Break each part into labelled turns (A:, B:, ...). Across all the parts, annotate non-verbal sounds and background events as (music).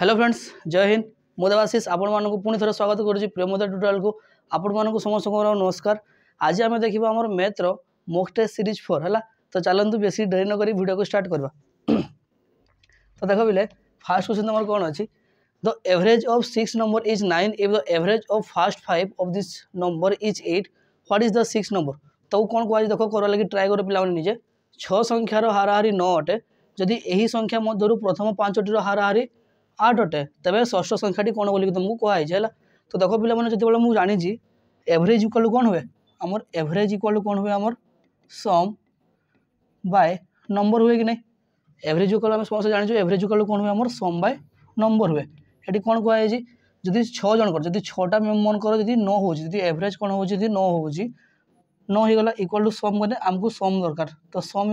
A: Hello friends ଜୟ ହିନ୍ଦ ମୁଁ ଦେବାଶିଷ ଆପଣମାନଙ୍କୁ ପୁଣି ଥରେ ସ୍ୱାଗତ କରୁଛି ପ୍ରେମଦା ଟୁଟାଲକୁ ଆପଣମାନଙ୍କୁ ସମସ୍ତଙ୍କର ନମସ୍କାର ଆଜି ଆମେ ଦେଖିବା ଆମର ମ୍ୟାଥ୍ର ମୋକ୍ ଟେଷ୍ଟ ସିରିଜ୍ ଫୋର୍ ହେଲା ତ ଚାଲନ୍ତୁ ବେଶୀ ଡେରି ନକରି ଭିଡ଼ିଓକୁ ଷ୍ଟାର୍ଟ କରିବା ତ ଦେଖ ବିଲେ ଫାଷ୍ଟ କ୍ୱେଶ୍ଚିନ୍ ତମର କ'ଣ ଅଛି the average of six number is nine if the average of first five of this number is eight what is the six number ତାକୁ କ'ଣ କୁହାଯାଏ ଦେଖ କରିବା ଲାଗି ଟ୍ରାଏ କର ପିଲାମାନେ ନିଜେ ଛଅ ସଂଖ୍ୟାର ହାରାହାରି ନଅ ଅଟେ ଯଦି ଏହି ସଂଖ୍ୟା ମଧ୍ୟରୁ ପ୍ରଥମ ପାଞ୍ଚଟିର ହାରାହାରି ଆଠ ଅଟେ ତେବେ ଷଷ୍ଠ ସଂଖ୍ୟାଟି କ'ଣ ବୋଲିକି ତୁମକୁ କୁହାଯାଇଛି ହେଲା ତ ଦେଖ ପିଲାମାନେ ଯେତେବେଳେ ମୁଁ ଜାଣିଛି ଏଭରେଜ୍ ଇକ୍ୱାଲ୍ କ'ଣ ହୁଏ ଆମର ଏଭରେଜ୍ ଇକ୍ୱାଲ୍ କ'ଣ ହୁଏ ଆମର ସମ୍ ବାଏ ନମ୍ବର ହୁଏ କି ନାହିଁ ଏଭରେଜ୍ ଇକ୍ୱାଲ୍ ଆମେ ସମସ୍ତେ ଜାଣିଛୁ ଏଭରେଜ୍ ଇକ୍ୱାଲ୍ କ'ଣ ହୁଏ ଆମର ସମ୍ ବାଏ ନମ୍ବର ହୁଏ ଏଠି କ'ଣ କୁହାଯାଇଛି ଯଦି ଛଅ ଜଣଙ୍କର ଯଦି ଛଅଟା ମେମ୍ବରଙ୍କର ଯଦି ନ ହେଉଛି ଯଦି ଏଭରେଜ୍ କ'ଣ ହେଉଛି ଯଦି ନ ହେଉଛି ନ ହେଇଗଲା ଇକ୍ୱାଲ୍ ଟୁ ସମ୍ କଲେ ଆମକୁ ସମ୍ ଦରକାର ତ ସମ୍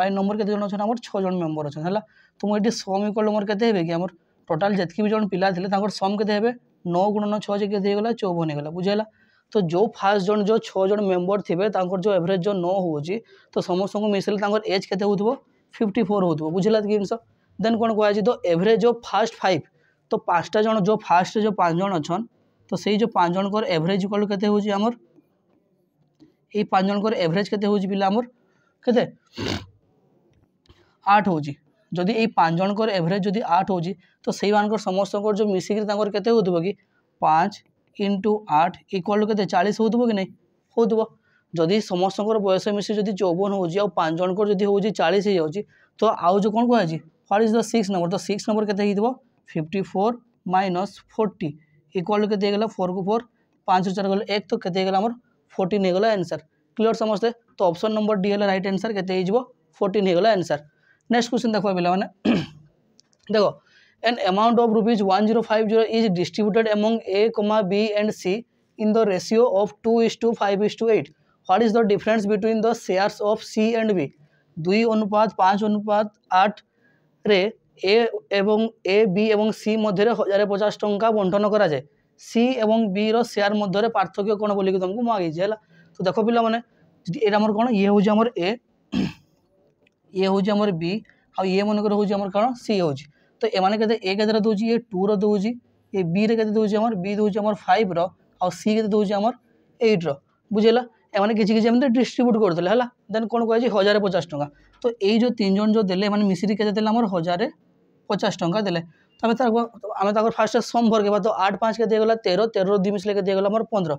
A: ବାଇ ନମ୍ବର କେତେ ଜଣ ଅଛନ୍ତି ଆମର ଛଅ ଜଣ ମେମ୍ବର ଅଛନ୍ତି ହେଲା तो मुझे ये सम कल मोर के आम टोटाल जितक भी जो पिला थे सम के नौ गुण नौ छः केगला चौवन हो गला बुझेगा तो जो फास्ट जन जो छः जन मेम्बर थे जो एवरेज जो नौ हो तो समस्त को मिसले एज के फिफ्टी फोर हो बुझेगा कि जिनस देन कौन कह तो एवरेज जो फास्ट फाइव तो पाँचटा जन जो फास्ट जो पाँच जन अच्छे तो से जो पाँच जन एवरेज कल के पाँच जन एवरेज के पे आठ हो जदि ये पाँच एवरेज जो आठ हो तो से समस्त जो मिसिकी तर के पाँच इंटू आठ इक्वाल टू के चालीस हो कि नहीं हो जदि समस्त बयस मिस चौवन हो पाँच जन जो हो चालीस हो तो आउ जो कौन कहुच what is the six number तो सिक्स नंबर के fifty four minus forty equal to के फोर को फोर पाँच चार गल एक तो कतला फोर्टन होगा आनसर क्लीअर समस्ते तो अप्सन नंबर डी है रईट आनसर के फोर्टन होगा आनसर नेक्स्ट क्वेश्चन देखा पे देखो an amount of rupees one zero five zero is distributed among A comma B and C in the ratio of two is to five is to eight what is the difference between the shares of C and B দুই অনুপাত পাঁচ অনুপাত আটরে এ এবং A B এবং C মধ্যে হাজার পচাশ টঙ্কা বন্টন করা যায় সি এবং বি র সেয়ার মধ্যে পার্থক্য কোণ বলিকি তোমাকে মাগিছে হল তো দেখ পিলা মানে এটা আমার কোণ ইয়ে হচ্ছে আমার এ ଏ ହେଉଛି ଆମର ବି ଆଉ ଏ ମନେକର ହେଉଛି ଆମର କ'ଣ ସି ହେଉଛି ତ ଏମାନେ କେତେ ଏ କେତେଟା ଦେଉଛି ଏ ଟୁର ଦେଉଛି ଏ ବିରେ କେତେ ଦେଉଛି ଆମର ବି ଦେଉଛି ଆମର ଫାଇଭ୍ର ଆଉ ସି କେତେ ଦେଉଛି ଆମର ଏଇଟ୍ର ବୁଝିଲା ଏମାନେ କିଛି କିଛି ଏମିତି ଡିଷ୍ଟ୍ରିବ୍ୟୁଟ୍ କରୁଥିଲେ ହେଲା ଦେନ୍ କ'ଣ କୁହାଯାଇଛି ହଜାରେ ପଚାଶ ଟଙ୍କା ତ ଏଇ ଯେଉଁ ତିନି ଜଣ ଯେଉଁ ଦେଲେ ଏମାନେ ମିଶିକି କେତେ ଦେଲେ ଆମର ହଜାରେ ପଚାଶ ଟଙ୍କା ଦେଲେ ତ ଆମେ ତାକୁ ଆମେ ତାଙ୍କର ଫାର୍ଷ୍ଟ ସମ୍ ଭରକେଇବା ତ ଆଠ ପାଞ୍ଚ କେତେ ହେଇଗଲା ତେର ତେରର ଦୁଇ ମିଶିଲେ କେତେ ହେଇଗଲା ଆମର ପନ୍ଦର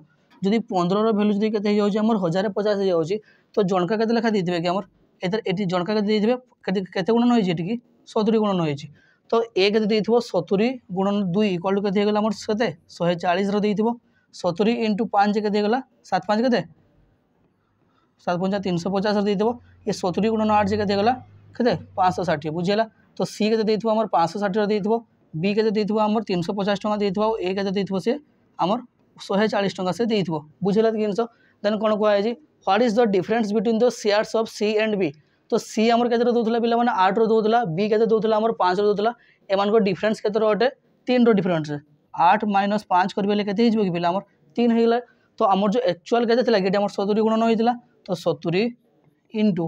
A: ଯଦି ପନ୍ଦରର ଭ୍ୟାଲୁ ଯଦି କେତେ ହେଇଯାଉଛି ଆମର ହଜାରେ ପଚାଶ ହେଇଯାଉଛି ତ ଜଣକା କେତେ ଲେଖା ଦେଇଦେବେ କି ଆମର এদের এটি জনকাকে দিয়ে দেবে কেতে গুণন হয়েছে এটিকি সতুরি গুণন হয়েছে তো একরে দিয়ে সতুরি গুণন দুই ইকল টু কে হয়ে গেল আমার কেতে শহে চাশর দিয়ে সতুরি ইন্টু পাঁচ কে হয়ে গেল সাত পাঁচ কেতে সাত पंचा तीन सौ पचास दे ये सतुरी गुणन आठ जगह देगला के पाँच षाठी बुझेगा तो सी के दे आम पाँच षाठी दे बी के दे आम तीन सौ पचास टाँग दे ए के दे सी आम शहे चालीस टाँग से दे बुझेगा जिन देन कौन कहुए what is the difference between the shares of C and B তো সি আমার কেতে দেওয়া পিলামানে আটর দেওয়া বি কেতে দেওয়া আমার পাঁচর দেওয়া এমানক ডিফরেন্স কেতে অটে তিনর ডিফরেন্স আট মাইনস পাঁচ করবে কেতে হয়ে পিলা আমার তিন হয়ে গেল তো আমার যে একচুয়াল কেতে লা এটি আমার সতুরি গুণন হয়েছিল তো সতুরি ইন্টু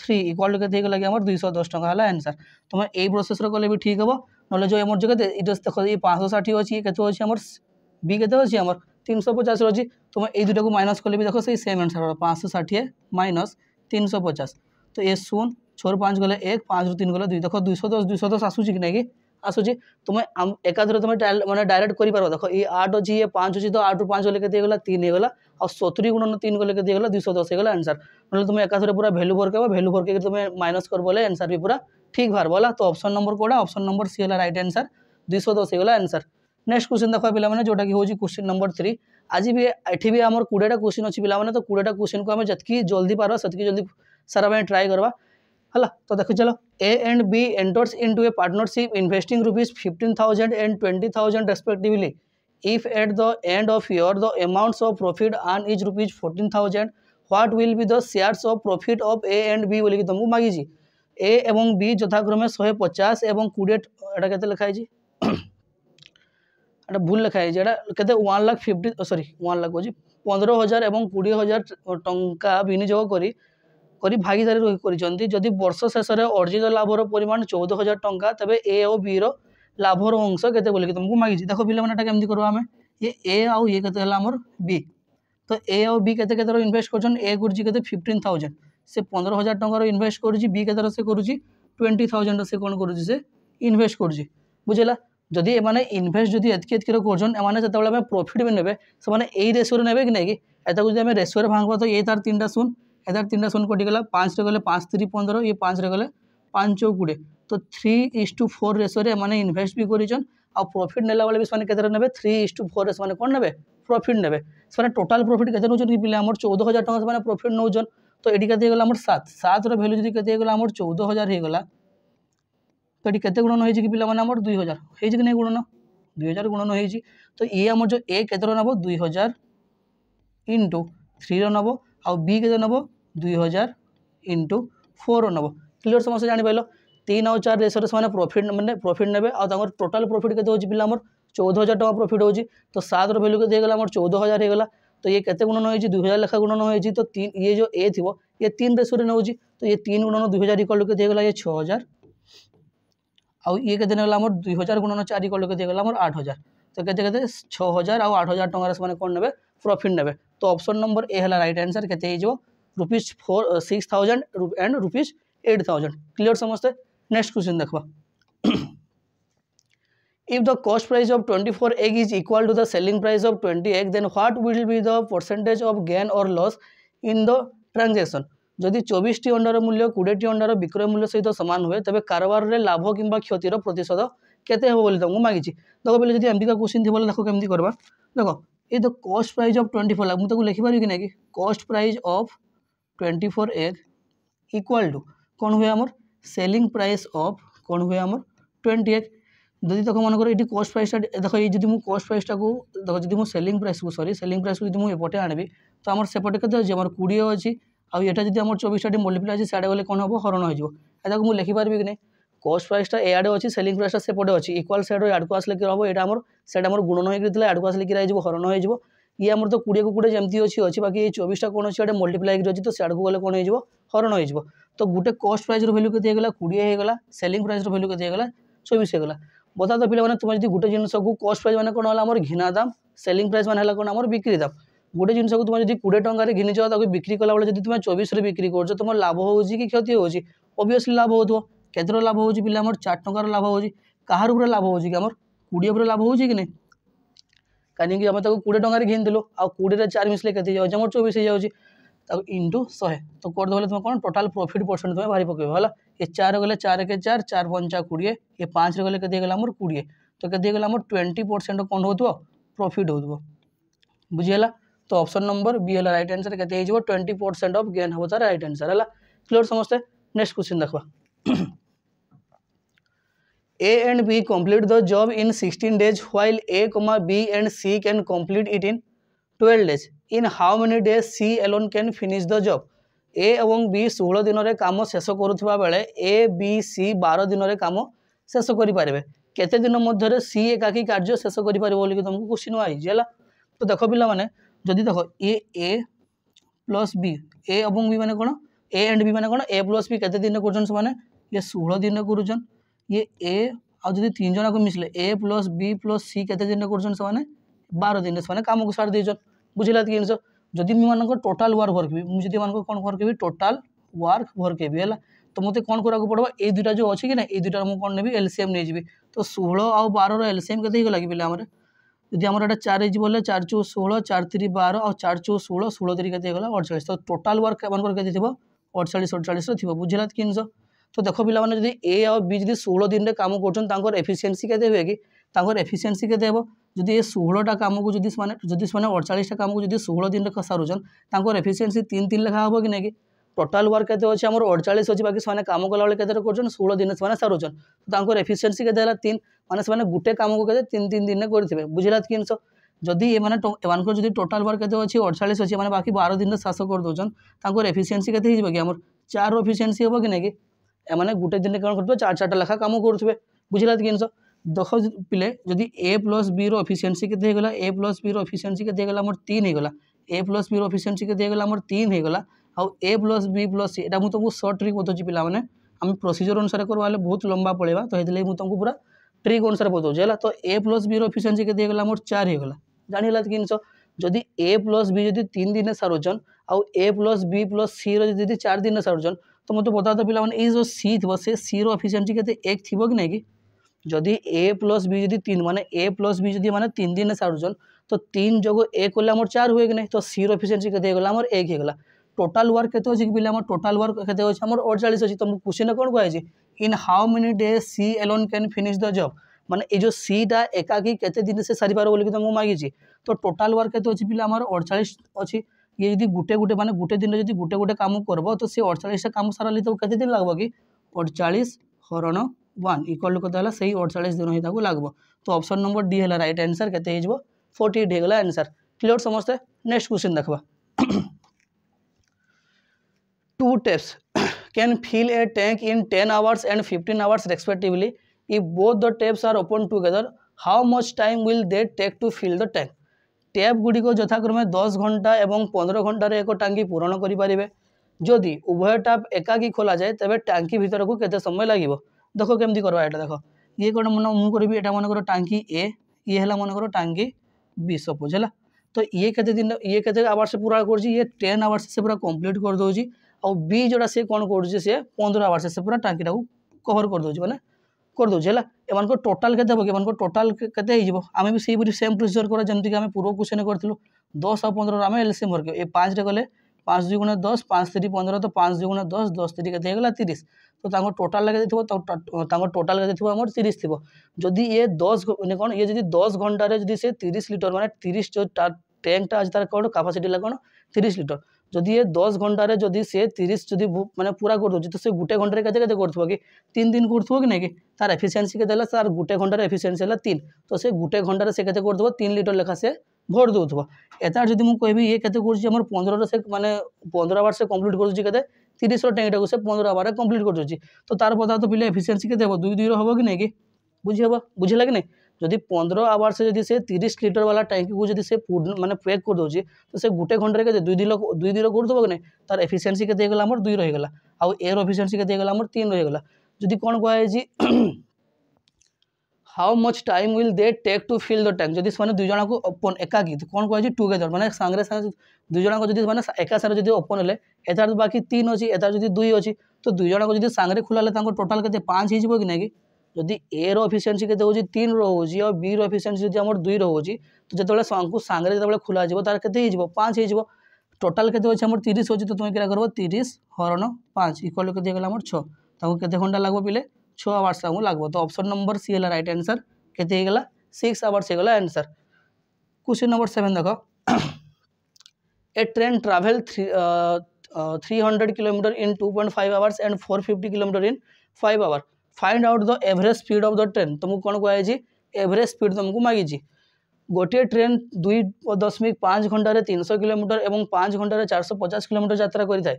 A: থ্রি ইকুয়াল টু কেতে হয়ে গেল কি আমার দুইশ দশ টাকা হল আনসার তোমার এই প্রসেসর কলে বি ঠিক হব নলে যে আমার যে কেতে এটা দেখো এই পাঁচশো ষাঠিয়ে অছি কেতে অছি আমার বি কেতে অছি আমার तीन सौ पचास रही तुम ये दुटा को माइनस कले भी देख से सेम आंसर हम पाँच षाठी माइनस तीन शौ पचास तो ये शून छोर पाँच गले एक पाँच रु तीन गले दुई देख दुई दस दुई दस आसूसी कि नहीं कि आसूसी तुम एकाधर तुम मैंने डायरेक्ट कर देख ये आठ अच्छी ये पाँच अच्छी तो आठ रु पाँच गले के तीन होगा और सतुरी गुण तीन गले के दुई दस होगा आंसर ना तुम एकाधर पूरा भैल्यू भर के भैल्यू भर के तुम माइनस कर बोले आंसर भी पूरा ठीक बाहर बोला तो ऑप्शन नंबर कौटा ऑप्शन नंबर सी है रईट आंसर दुई दस गला आंसर नेक्स्ट क्वेश्चन देखा पाने जोटा कि हूँ क्वेश्चन नंबर थ्री आज भी ये कोड़ेटा क्वेश्चन अच्छी पाने तो कोड़ेटा क्वेश्चन को आम जितकी जल्दी पार से जल्दी सारा भाई ट्राए करवा हाला तो देख चलो A and B enters in a partnership investing rupees fifteen thousand and twenty thousand respectively if at the end of your the amounts of profit आन is rupees fourteen thousand what will be the shares of profit of A and B बोलिक तुमको मागिजी ए एवं B यथाक्रमे शहे पचास और कोड़े एटा के लिखाई একটা ভুল লেখা হয়েছে এটা কেতে one lakh fifty sorry one lakh বলছি পনেরো হাজার এবং কুড়ি হাজার টঙ্কা বিনিযোগ করে করে ভাগিদারি করেছেন যদি বর্ষ শেষে অর্জিত লাভর পরিমাণ চৌদ হাজার টঙ্কা তবে এ ও বি র লাভর অংশ কেতে বলি তোমাকে মাগিছি দেখো পিলামানে এটা কেমতি করবো আমি ইয়ে এ আউ ইয়ে কেতে হল আমার বি তো এ আউ বি কেতে কেতে ইনভেস্ট করছেন এ করছি কেতে ফিফটিন থাউজেন্ড সে পনেরো হাজার টঙ্কার ইনভেস্ট করছি বি কেতে সে করছি টোয়েন্টি থাউজেন্ড সে কোণ করছি সে ইনভেস্ট করছি বুঝলা যদি এমানে ইনভেস্ট যদি এতকি এতকি করছেন এমানে যেতবে আমি প্রফিট বি নেবে সে এই রেসিওরে নেবে কি নাকি এটা যদি আমি রেসিওরে ভাঙবা তো এই তার তিনটা শূন্য এ তার তিনটা শূন্য কটিগলা পাঁচরে গেলে পাঁচ তিরি পনেরো ইয়ে পাঁচরে গেলে পাঁচ কোড়ি তো থ্রি ইস টু ফোর রেসিওরে এমানে ইনভেস্ট বি করছেন আর প্রফিট নেলা বেড়ে সে কেতে নেবে থ্রি ইস টু ফোর সে কোণ নেবে প্রফিট নেবে সে টোটাল প্রফিট কেতে নেছেন কি পিলা আমার চৌদ হাজার টাকা সে প্রফিট নেছেন তো এটি কেতে হয়ে গেল আমার সাত সাতর ভ্যালু যদি কেতে হয়ে গেল আমার চৌদ হাজার হয়ে গলা ତ ଏଠି କେତେ ଗୁଣନ ହେଇଛି କି ପିଲାମାନେ ଆମର ଦୁଇ ହଜାର ହେଇଛି କି ନାହିଁ ଗୁଣନ ଦୁଇ ହଜାର ଗୁଣନ ହେଇଛି ତ ଏ ଆମର ଯେଉଁ ଏ କେତେର ନେବ ଦୁଇ ହଜାର ଇଣ୍ଟୁ থ্রির নেব আি কে নেব দুই হাজার ইন্টু ফোর নেব ক্লিয়ার সমস্ত জাঁপারল তিন আউ চার রেসরে সে প্রফিট মানে প্রফিট নেবে আর টোটাল প্রফিট কেতে হচ্ছে পিলা আমার চৌদ হাজার টাকা প্রফিট হচ্ছে তো সাতর ভ্যালু কেতে হয়ে গেল আমার চৌদ হাজার হয়ে গেল তো ইয়ে কেতে গুণন হয়েছে দুই হাজার লেখা গুণন হয়েছে তো তিন ইয়ে যে এ থিব ইয়ে তিন রেসরে নেଉଛି তো ইয়ে তিন গুণন দুই হাজার ইকল কেতে হয়ে গেল ইয়ে ছ হাজার आगे दिन गला दुई हजार गुणन चार गलम आठ हजार तो कहते केते छः हजार आउ आठ हजार टकर कौन ने प्रफिट ने तो अप्सन नंबर ए है रईट आनसर के rupees four six thousand and rupees eight thousand clear समस्ते नेक्स्ट क्वेश्चन देखा if the cost price of twenty four egg is equal to the selling price of twenty egg then what will be the percentage of gain or loss in the transaction ଯଦି ଚବିଶଟି ଅଣ୍ଡାର ମୂଲ୍ୟ କୋଡ଼ିଏଟି ଅଣ୍ଡାର ବିକ୍ରୟ ମୂଲ୍ୟ ସହିତ ସମାନ ହୁଏ ତେବେ କାରବାରରେ ଲାଭ କିମ୍ବା କ୍ଷତିର ପ୍ରତିଶତ କେତେ ହେବ ବୋଲି ତୁମକୁ ମାଗିଛି ଦେଖ ବୋଲେ ଯଦି ଏମିତିକା କୋଶ୍ଚିନ୍ ଥିବ ତାକୁ କେମିତି କରିବା ଦେଖ ଏ ତ କଷ୍ଟ ପ୍ରାଇଜ୍ ଅଫ୍ ଟ୍ୱେଣ୍ଟି ଫୋର୍ ମୁଁ ତାକୁ ଲେଖିପାରିବି କି ନାହିଁ କି cost price of twenty four egg equal to କ'ଣ ହୁଏ ଆମର ସେଲିଂ ପ୍ରାଇସ୍ ଅଫ୍ କ'ଣ ହୁଏ ଆମର ଟ୍ୱେଣ୍ଟି ଏଗ୍ ଯଦି ଦେଖ ମନେକର ଏଠି କଷ୍ଟ ପ୍ରାଇସ୍ଟା ଦେଖ ଏଇ ଯଦି ମୁଁ କଷ୍ଟ ପ୍ରାଇସ୍ଟାକୁ ଦେଖ ଯଦି ମୁଁ ସେଲିଂ ପ୍ରାଇସ୍କୁ ସରି ସେଲିଂ ପ୍ରାଇସ୍କୁ ଯଦି ମୁଁ ଏପଟେ ଆଣିବି ତ ଆମର ସେପଟେ କେତେ ଅଛି ଆମର କୋଡ଼ିଏ ଅଛି ଆଉ ଏଇଟା ଯଦି ଆମର ଚବିଶଟା ମଲ୍ଟିପ୍ଲାଏ ଅଛି ସିଆଡ଼େ ଗଲେ କ'ଣ ହେବ ହରଣ ହୋଇଯିବ ଏହାକୁ ମୁଁ ଲେଖିପାରିବି କି ନାହିଁ କଷ୍ଟ ପ୍ରାଇସ୍ଟା ଏଆଡ଼େ ଅଛି ସେଲିଂ ପ୍ରାଇସ୍ଟା ସେପଟେ ଅଛି ଇକ୍ୱାଲ୍ ସାଇଡ଼୍ରୁ ଆଡ଼କୁ ଆସିଲେ କି ହେବ ଏଇଟା ଆମର ସେଇଟା ଆମର ଗୁଣନ ହେଇକି ଥିଲା ଆଡ଼କୁ ଆସିଲେ କି ରହିଯିବ ହରଣ ହୋଇଯିବ ଇଏ ଆମର ତ କୋଡ଼ିଏକୁ କୋଡ଼ିଏ ଯେମିତି ଅଛି ଅଛି ବାକି ଏଇ ଚବିଶଟା କ'ଣ ଅଛି ଏଇଟା ମଲ୍ଟିପ୍ଲାଏ ହେଇକି ଅଛି ତ ସିଆଡ଼କୁ ଗଲେ କ'ଣ ହେଇଯିବ ହରଣ ହେଇଯିବ ତ ଗୋଟେ କଷ୍ଟ ପ୍ରାଇସ୍ର ଭ୍ୟାଲ୍ୟୁ କେତେ ହେଇଗଲା କୋଡ଼ିଏ ହେଇଗଲା ସେଲିଂ ପ୍ରାଇସ୍ର ଭ୍ୟାଲ୍ୟୁ କେତେ ହେଇଗଲା চবিশ হয়ে গেল বতা তো পিলা মানে তোমার যদি গোটে জিনিসক কস্ট প্রাইস মানে কোণ হল আমার ঘৃণা দাম সেলিং প্রাইস মানে হল কোণ আমার বিক্রি দাম गोटे जिन तुम जब कोड़े टकर घिनी चाहो बिक्री कला जब तुम चौबीस बिक्री कर तुम लाभ हो क्षति होब्विययसली लाभ हो कतर लाभ हो पे आम चार टकर लाभ हो कहार उपर लाभ होमर कोड़े पर लाभ हो कि नहीं कहीं आम कोड़े टकर घिनीलु आ कोड़े चार मिसले के मोर चौबीस हो जाए इंटू शहे तो करदे तुम कौन टोटाल प्रफिट परसेंट तुम्हें भारी पकड़ है ये चार गले चार के चार चार पंचा कोड़े ये पाँच गले कम कोड़े तो कैसे गलत ट्वेंटी परसेंट कौन हो प्रफिट हो बुझीगला तो ऑप्शन नंबर बी है रईट आन्सर के ट्वेंटी परसेंट अफ गेन हम तार रईट आन्सर है क्लीयर समस्ते नेक्स्ट क्वेश्चन देखा A and B complete the job in sixteen days while A comma B and C can complete it in twelve days in how many days C alone can finish the job A এবং B ষোল দিনরে কাম শেষ করুবা বেড়ে A B C বার দিনরে কাম শেষ করে কেতে দিন মধ্যে C একাকি কার্য শেষ করে পাব বলি তুমি কোশ্চিন আইছে হল তো দেখ পিলা মানে जदि देख ए ए प्लस बी ए एवं बी मैंने कौन ए एंड बी मैंने कौन ए प्लस बी के दिन कर षोह दिन कर ये ए आदि तीन जन को मिसले A plus B plus C के दिन कर बार दिन से कम को सारी दे बुझेगा कि जिन जदि मुझे टोटाल वार्क भरकबी मुझे मानक कौन भरकबी टोटाल वार्क भरकबी है तो मत कौन करा पड़ो ये दुटा जो अच्छी ना ये दुटा मुझे कौन नेबी एलसीएम नहीं जी तो षोह आ बार एलसीएम के पे आमरे যদি আমার এটা চার ইঞ্চি বললে চার চৌ ষোলো চার তিরি বার আর চার চৌ ষোলো ষোলো তিরিকে গেল অড়চাশ তো টোটাল ওয়ার্ক এমনকর কেতে থিব অড়চাশ অড়চাশরে থিব বুঝিলা কি জিনিস তো পিলা মানে যদি এ আর বি যদি ষোলো দিনে কাম করছেন তাঁর এফিসিয়েন্সি কেতে হবে কি তাঁর এফিসিয়েন্সি কেতে হব যদি এ ষোহটা কামক যদি সে যদি সে অড়চাশটা কামক যদি ষোহল দিনে সারুছেন তাঁর এফিসিয়েন্সি তিন তিন লেখা হব কি না কি টোটাল ওয়ার্ক কেতে অছে আমার অড়চাশ অছে বাকি সে কাম কলা কলাবেলে কেতে করছেন ষোহল দিনে সে সারুছেন তাঁর এফিসিয়েন্সি কেতে হল তিন ମାନେ ସେମାନେ ଗୋଟେ କାମକୁ କେତେ ତିନି ତିନି ଦିନରେ କରିଥିବେ ବୁଝିଲା କି ଜିନିଷ ଯଦି ଏମାନେ ଏମାନଙ୍କର ଯଦି ଟୋଟାଲ୍ ୱାର୍କ କେତେ ଅଛି ଅଡ଼ଚାଳିଶ ଅଛି ଏମାନେ ବାକି ବାର ଦିନରେ ଚାଷ କରିଦେଉଛନ୍ ତାଙ୍କର ଏଫିସିଏନ୍ସି କେତେ ହେଇଯିବ କି ଆମର ଚାରର ଏଫିସିଏନ୍ସି ହେବ କି ନାଇଁ କି ଏମାନେ ଗୋଟେ ଦିନରେ କ'ଣ କରୁଥିବେ ଚାରି ଚାରିଟା ଲେଖା କାମ କରୁଥିବେ ବୁଝିଲା କି ଜିନିଷ ଦେଖ ପିଲେ ଯଦି ଏ ପ୍ଲସ୍ ବିର ଏଫିସିଏନ୍ସି କେତେ ହେଇଗଲା ଏ ପ୍ଲସ୍ ବିର ଏଫିସିଏନ୍ସି କେତେ ହେଇଗଲା ଆମର ତିନି ହେଇଗଲା ଏ ପ୍ଲସ୍ ବିର ଏଫିସିଏନ୍ସି କେତେ ହେଇଗଲା ଆମର ତିନି ହେଇଗଲା ଆଉ A plus B plus C ଏଇଟା ମୁଁ ତୁମକୁ ସର୍ଟ ଟ୍ରିକ୍ ବତାଉଛି ପିଲାମାନେ ଆମେ ପ୍ରୋସିଜର ଅନୁସାରେ କରିବା ହେଲେ ବହୁତ ଲମ୍ବା ପଳେଇବା ତ ସେଥିଲାଗି ମୁଁ ତୁମକୁ ପୁରା ଟ୍ରିକ୍ ଅନୁସାରେ ବଦଉଛି ହେଲା ତ ଏ ପ୍ଲସ୍ ବିର ଏଫିସିଏନ୍ସି କେତେ ହେଇଗଲା ଆମର ଚାରି ହେଇଗଲା ଜାଣିହେଲା ଜିନିଷ ଯଦି ଏ ପ୍ଲସ୍ ବି ଯଦି ତିନି ଦିନେ ସାରୁଛନ୍ ଆଉ ଏ ପ୍ଲସ୍ ବି ପ୍ଲସ୍ ସିର ଯଦି ଚାରି ଦିନେ ସାରୁଛନ୍ ତ ମୋତେ ବତା ତ ପିଲାମାନେ ଏଇ ଯେଉଁ ସି ଥିବ ସେ ସିର ଏଫିସିଏନ୍ସି କେତେ ଏକ ଥିବ କି ନାହିଁ କି ଯଦି ଏ ପ୍ଲସ୍ ବି ଯଦି ତିନି ମାନେ ଏ ପ୍ଲସ୍ ବି ଯଦି ମାନେ ତିନି ଦିନେ ସାରୁଛନ୍ তো তিন যোগ এক হলে আমার চার হয়ে গেলে তো সির এফিসিয়েন্সি কেতে হয়ে গেল আমার এক হয়ে গেল টোটাল ওয়ার্ক কেতে হচ্ছে কি বলে আমার টোটাল ওয়ার্ক কেতে হচ্ছে আমার অড়চাশ অছি তো কোশ্চিনে কোণ কুহাইছে in how many day C alone can finish the job মানে এই যে সিটা একাকি কেতে দিন সে সারিপার বলি তুমি মাগিছি তো টোটাল ওয়ার্ক কেতে অছি পিলা আমার অড়চাশ অছি ইয়ে যদি গোটে গোটে মানে গোটে দিন যদি গোটে গোটে কাম করব তো সে অড়চাশটা কাম সারালে তো কেতে দিন লাগব কি অড়চাশ হরণ ওয়ান ইকুয়াল টু কত হল সেই অড়চাশ দিন হি তাকে লাগব তো অপশন নম্বর ডি হল রাইট আনসার কেতে হয়ে ফোর্টি এইট হয়ে গেল আনসার ক্লিয়ার সমস্তে নেক্সট কোশ্চিন দেখবা two taps can fill a tank in ten hours and fifteen hours respectively if both the taps are open together how much time will they take to fill the tank tap गुड़िक यथाक्रमे दस घंटा और पंद्रह घंटे एक टांगी पूरण करें जदि उभय टैप एकाकी खोल जाए तेज टांगी भितर को समय लगे देख केमी करवा ये देख ये कौन मन मुझे करी ये मन कर टांगी ए ये है मन कर टांगी बी सपोज है तो ये दिन ये केवर्स पूरा कर टेन आवर्स से पूरा कम्प्लीट करदे ଆଉ ବି ଯେଉଁଟା ସେ କ'ଣ କରୁଛି ସେ ପନ୍ଦର ଆୱାର୍ସ ସେ ପୁରା ଟାଙ୍କିଟାକୁ କଭର୍ କରିଦେଉଛି ମାନେ କରିଦେଉଛି ହେଲା ଏମାନଙ୍କ ଟୋଟାଲ୍ କେତେ ହେବ କି ଏମାନଙ୍କ ଟୋଟାଲ୍ କେତେ ହେଇଯିବ ଆମେ ବି ସେହିପରି ସେମ୍ ପ୍ରୋସିଜର୍ କରିବା ଯେମିତିକି ଆମେ ପୂର୍ବ କ୍ୱେଶ୍ଚନ୍ କରିଥିଲୁ ଦଶ ଆଉ ପନ୍ଦରରୁ ଆମେ ଏଲ୍ ସିମ୍ କରିବୁ ଏ ପାଞ୍ଚରେ ଗଲେ ପାଞ୍ଚ ଦୁଇ ଗୁଣା ଦଶ ପାଞ୍ଚ ତିରି ପନ୍ଦର ତ ପାଞ୍ଚ ଦୁଇ ଗୁଣା ଦଶ ଦଶ ତିରି କେତେ ହେଇଗଲା ତିରିଶ ତ ତାଙ୍କ ଟୋଟାଲ୍ କେତେ ଥିବ ତାଙ୍କ ଟୋଟାଲ୍ କେତେ ଥିବ ଆମର ତିରିଶ ଥିବ ଯଦି ଇଏ ଦଶ ମାନେ କ'ଣ ଇଏ ଯଦି ଦଶ ଘଣ୍ଟାରେ ଯଦି ସେ ତିରିଶ ଲିଟର ମାନେ ତିରିଶ ଯେଉଁ ଟ୍ୟାଙ୍କଟା ଅଛି ତା'ର କ'ଣ କାପାସିଟି ହେଲା କ'ଣ ତିରିଶ ଲିଟର যদি এ দশ ঘন্টার যদি সে তিরিশ যদি মানে পুরা করদেছে তো সে গোটে ঘন্টার কাছে কাছে করুব কি তিন দিন করুব কি নাকি তার এফিসিয়েন্সি কেতে হল তার গোটে ঘন্টার এফিসিয়েন্সি হল তিন তো সে গোটে ঘন্টার সে কেতে করুব তিন লিটর লেখা সে ভর দেব এটার যদি মু কবি ইয়ে কেতে করছি আমার পনেরোটা সে মানে পনেরো আবার সে কমপ্লিট করছি কেতে তিরিশর ট্যাঙ্কটাকে সে পনেরো আবার কমপ্লিট করছি তো তার পদার্থ পিলে এফিসিয়েন্সি কেতে হব দুই দুইর হব কি নাকি বুঝি হব বুঝিলা কি নাই যদি পনেরো আওয়ার্সে যদি সে তিরিশ লিটর বালা ট্যাঙ্কিকে যদি সে মানে প্যাক করে দেছি তো সে গোটে ঘণ্টার কেতে দুই দিল দুই দিল করুব কি না তার এফিসিয়েন্সি কেতে হয়ে গেল আমার দুই রহিগলা আউ এর এফিসিয়েন্সি কেতে হয়ে গেল আমার তিন রহিগলা যদি কোণ কুহাইছি how much time will they take to fill the tank जदि से दुईज को ओपन एकाकी कौन कहे टुगेदर मैंने सांगे सांगे दुईज को जब मैंने एका सारे जब ओपन है एथार बाकी तीन अच्छी एथार जब दुई अच्छी तो दुईज को जब सांगे खोलाले टोटाल के पाँच हो कि ना कि ଯଦି ଏର ଏଫିସିଏନ୍ସି କେତେ ହେଉଛି ତିନି ରହୁଛି ଆଉ ବିର ଏଫିସିଏନ୍ସି ଯଦି ଆମର ଦୁଇ ରହୁଛି ତ ଯେତେବେଳେ ଆଙ୍କୁ ସାଙ୍ଗରେ ଯେତେବେଳେ ଖୋଲାଯିବ ତାର କେତେ ହେଇଯିବ ପାଞ୍ଚ ହେଇଯିବ ଟୋଟାଲ କେତେ ଅଛି ଆମର ତିରିଶ ଅଛି ତ ତୁମେ କେଟା କରିବ ତିରିଶ ହରଣ ପାଞ୍ଚ ଇକ୍ୱାଲ କେତେ ହେଇଗଲା ଆମର ଛଅ ତାଙ୍କୁ କେତେ ଘଣ୍ଟା ଲାଗବ ପିଲେ ଛଅ ଆୱାର୍ସ ତାଙ୍କୁ ଲାଗବ ତ ଅପସନ୍ ନମ୍ବର ସି ହେଲା ରାଇଟ୍ ଆନ୍ସର କେତେ ହେଇଗଲା ସିକ୍ସ ଆୱାର୍ସ ହେଇଗଲା ଆନ୍ସର क्वेश्चन नंबर सेवेन देखो a train travel three three hundred kilometer in two point five hours and four fifty kilometer in five hour find out the average speed of the train तुमको कौन कहुई average speed तुमको मागिजी गोटे train दुई दशमिक पाँच घंटे तीन सौ किलोमीटर और पाँच घंटे चार सौ पचास किलोमीटर जात्रा करें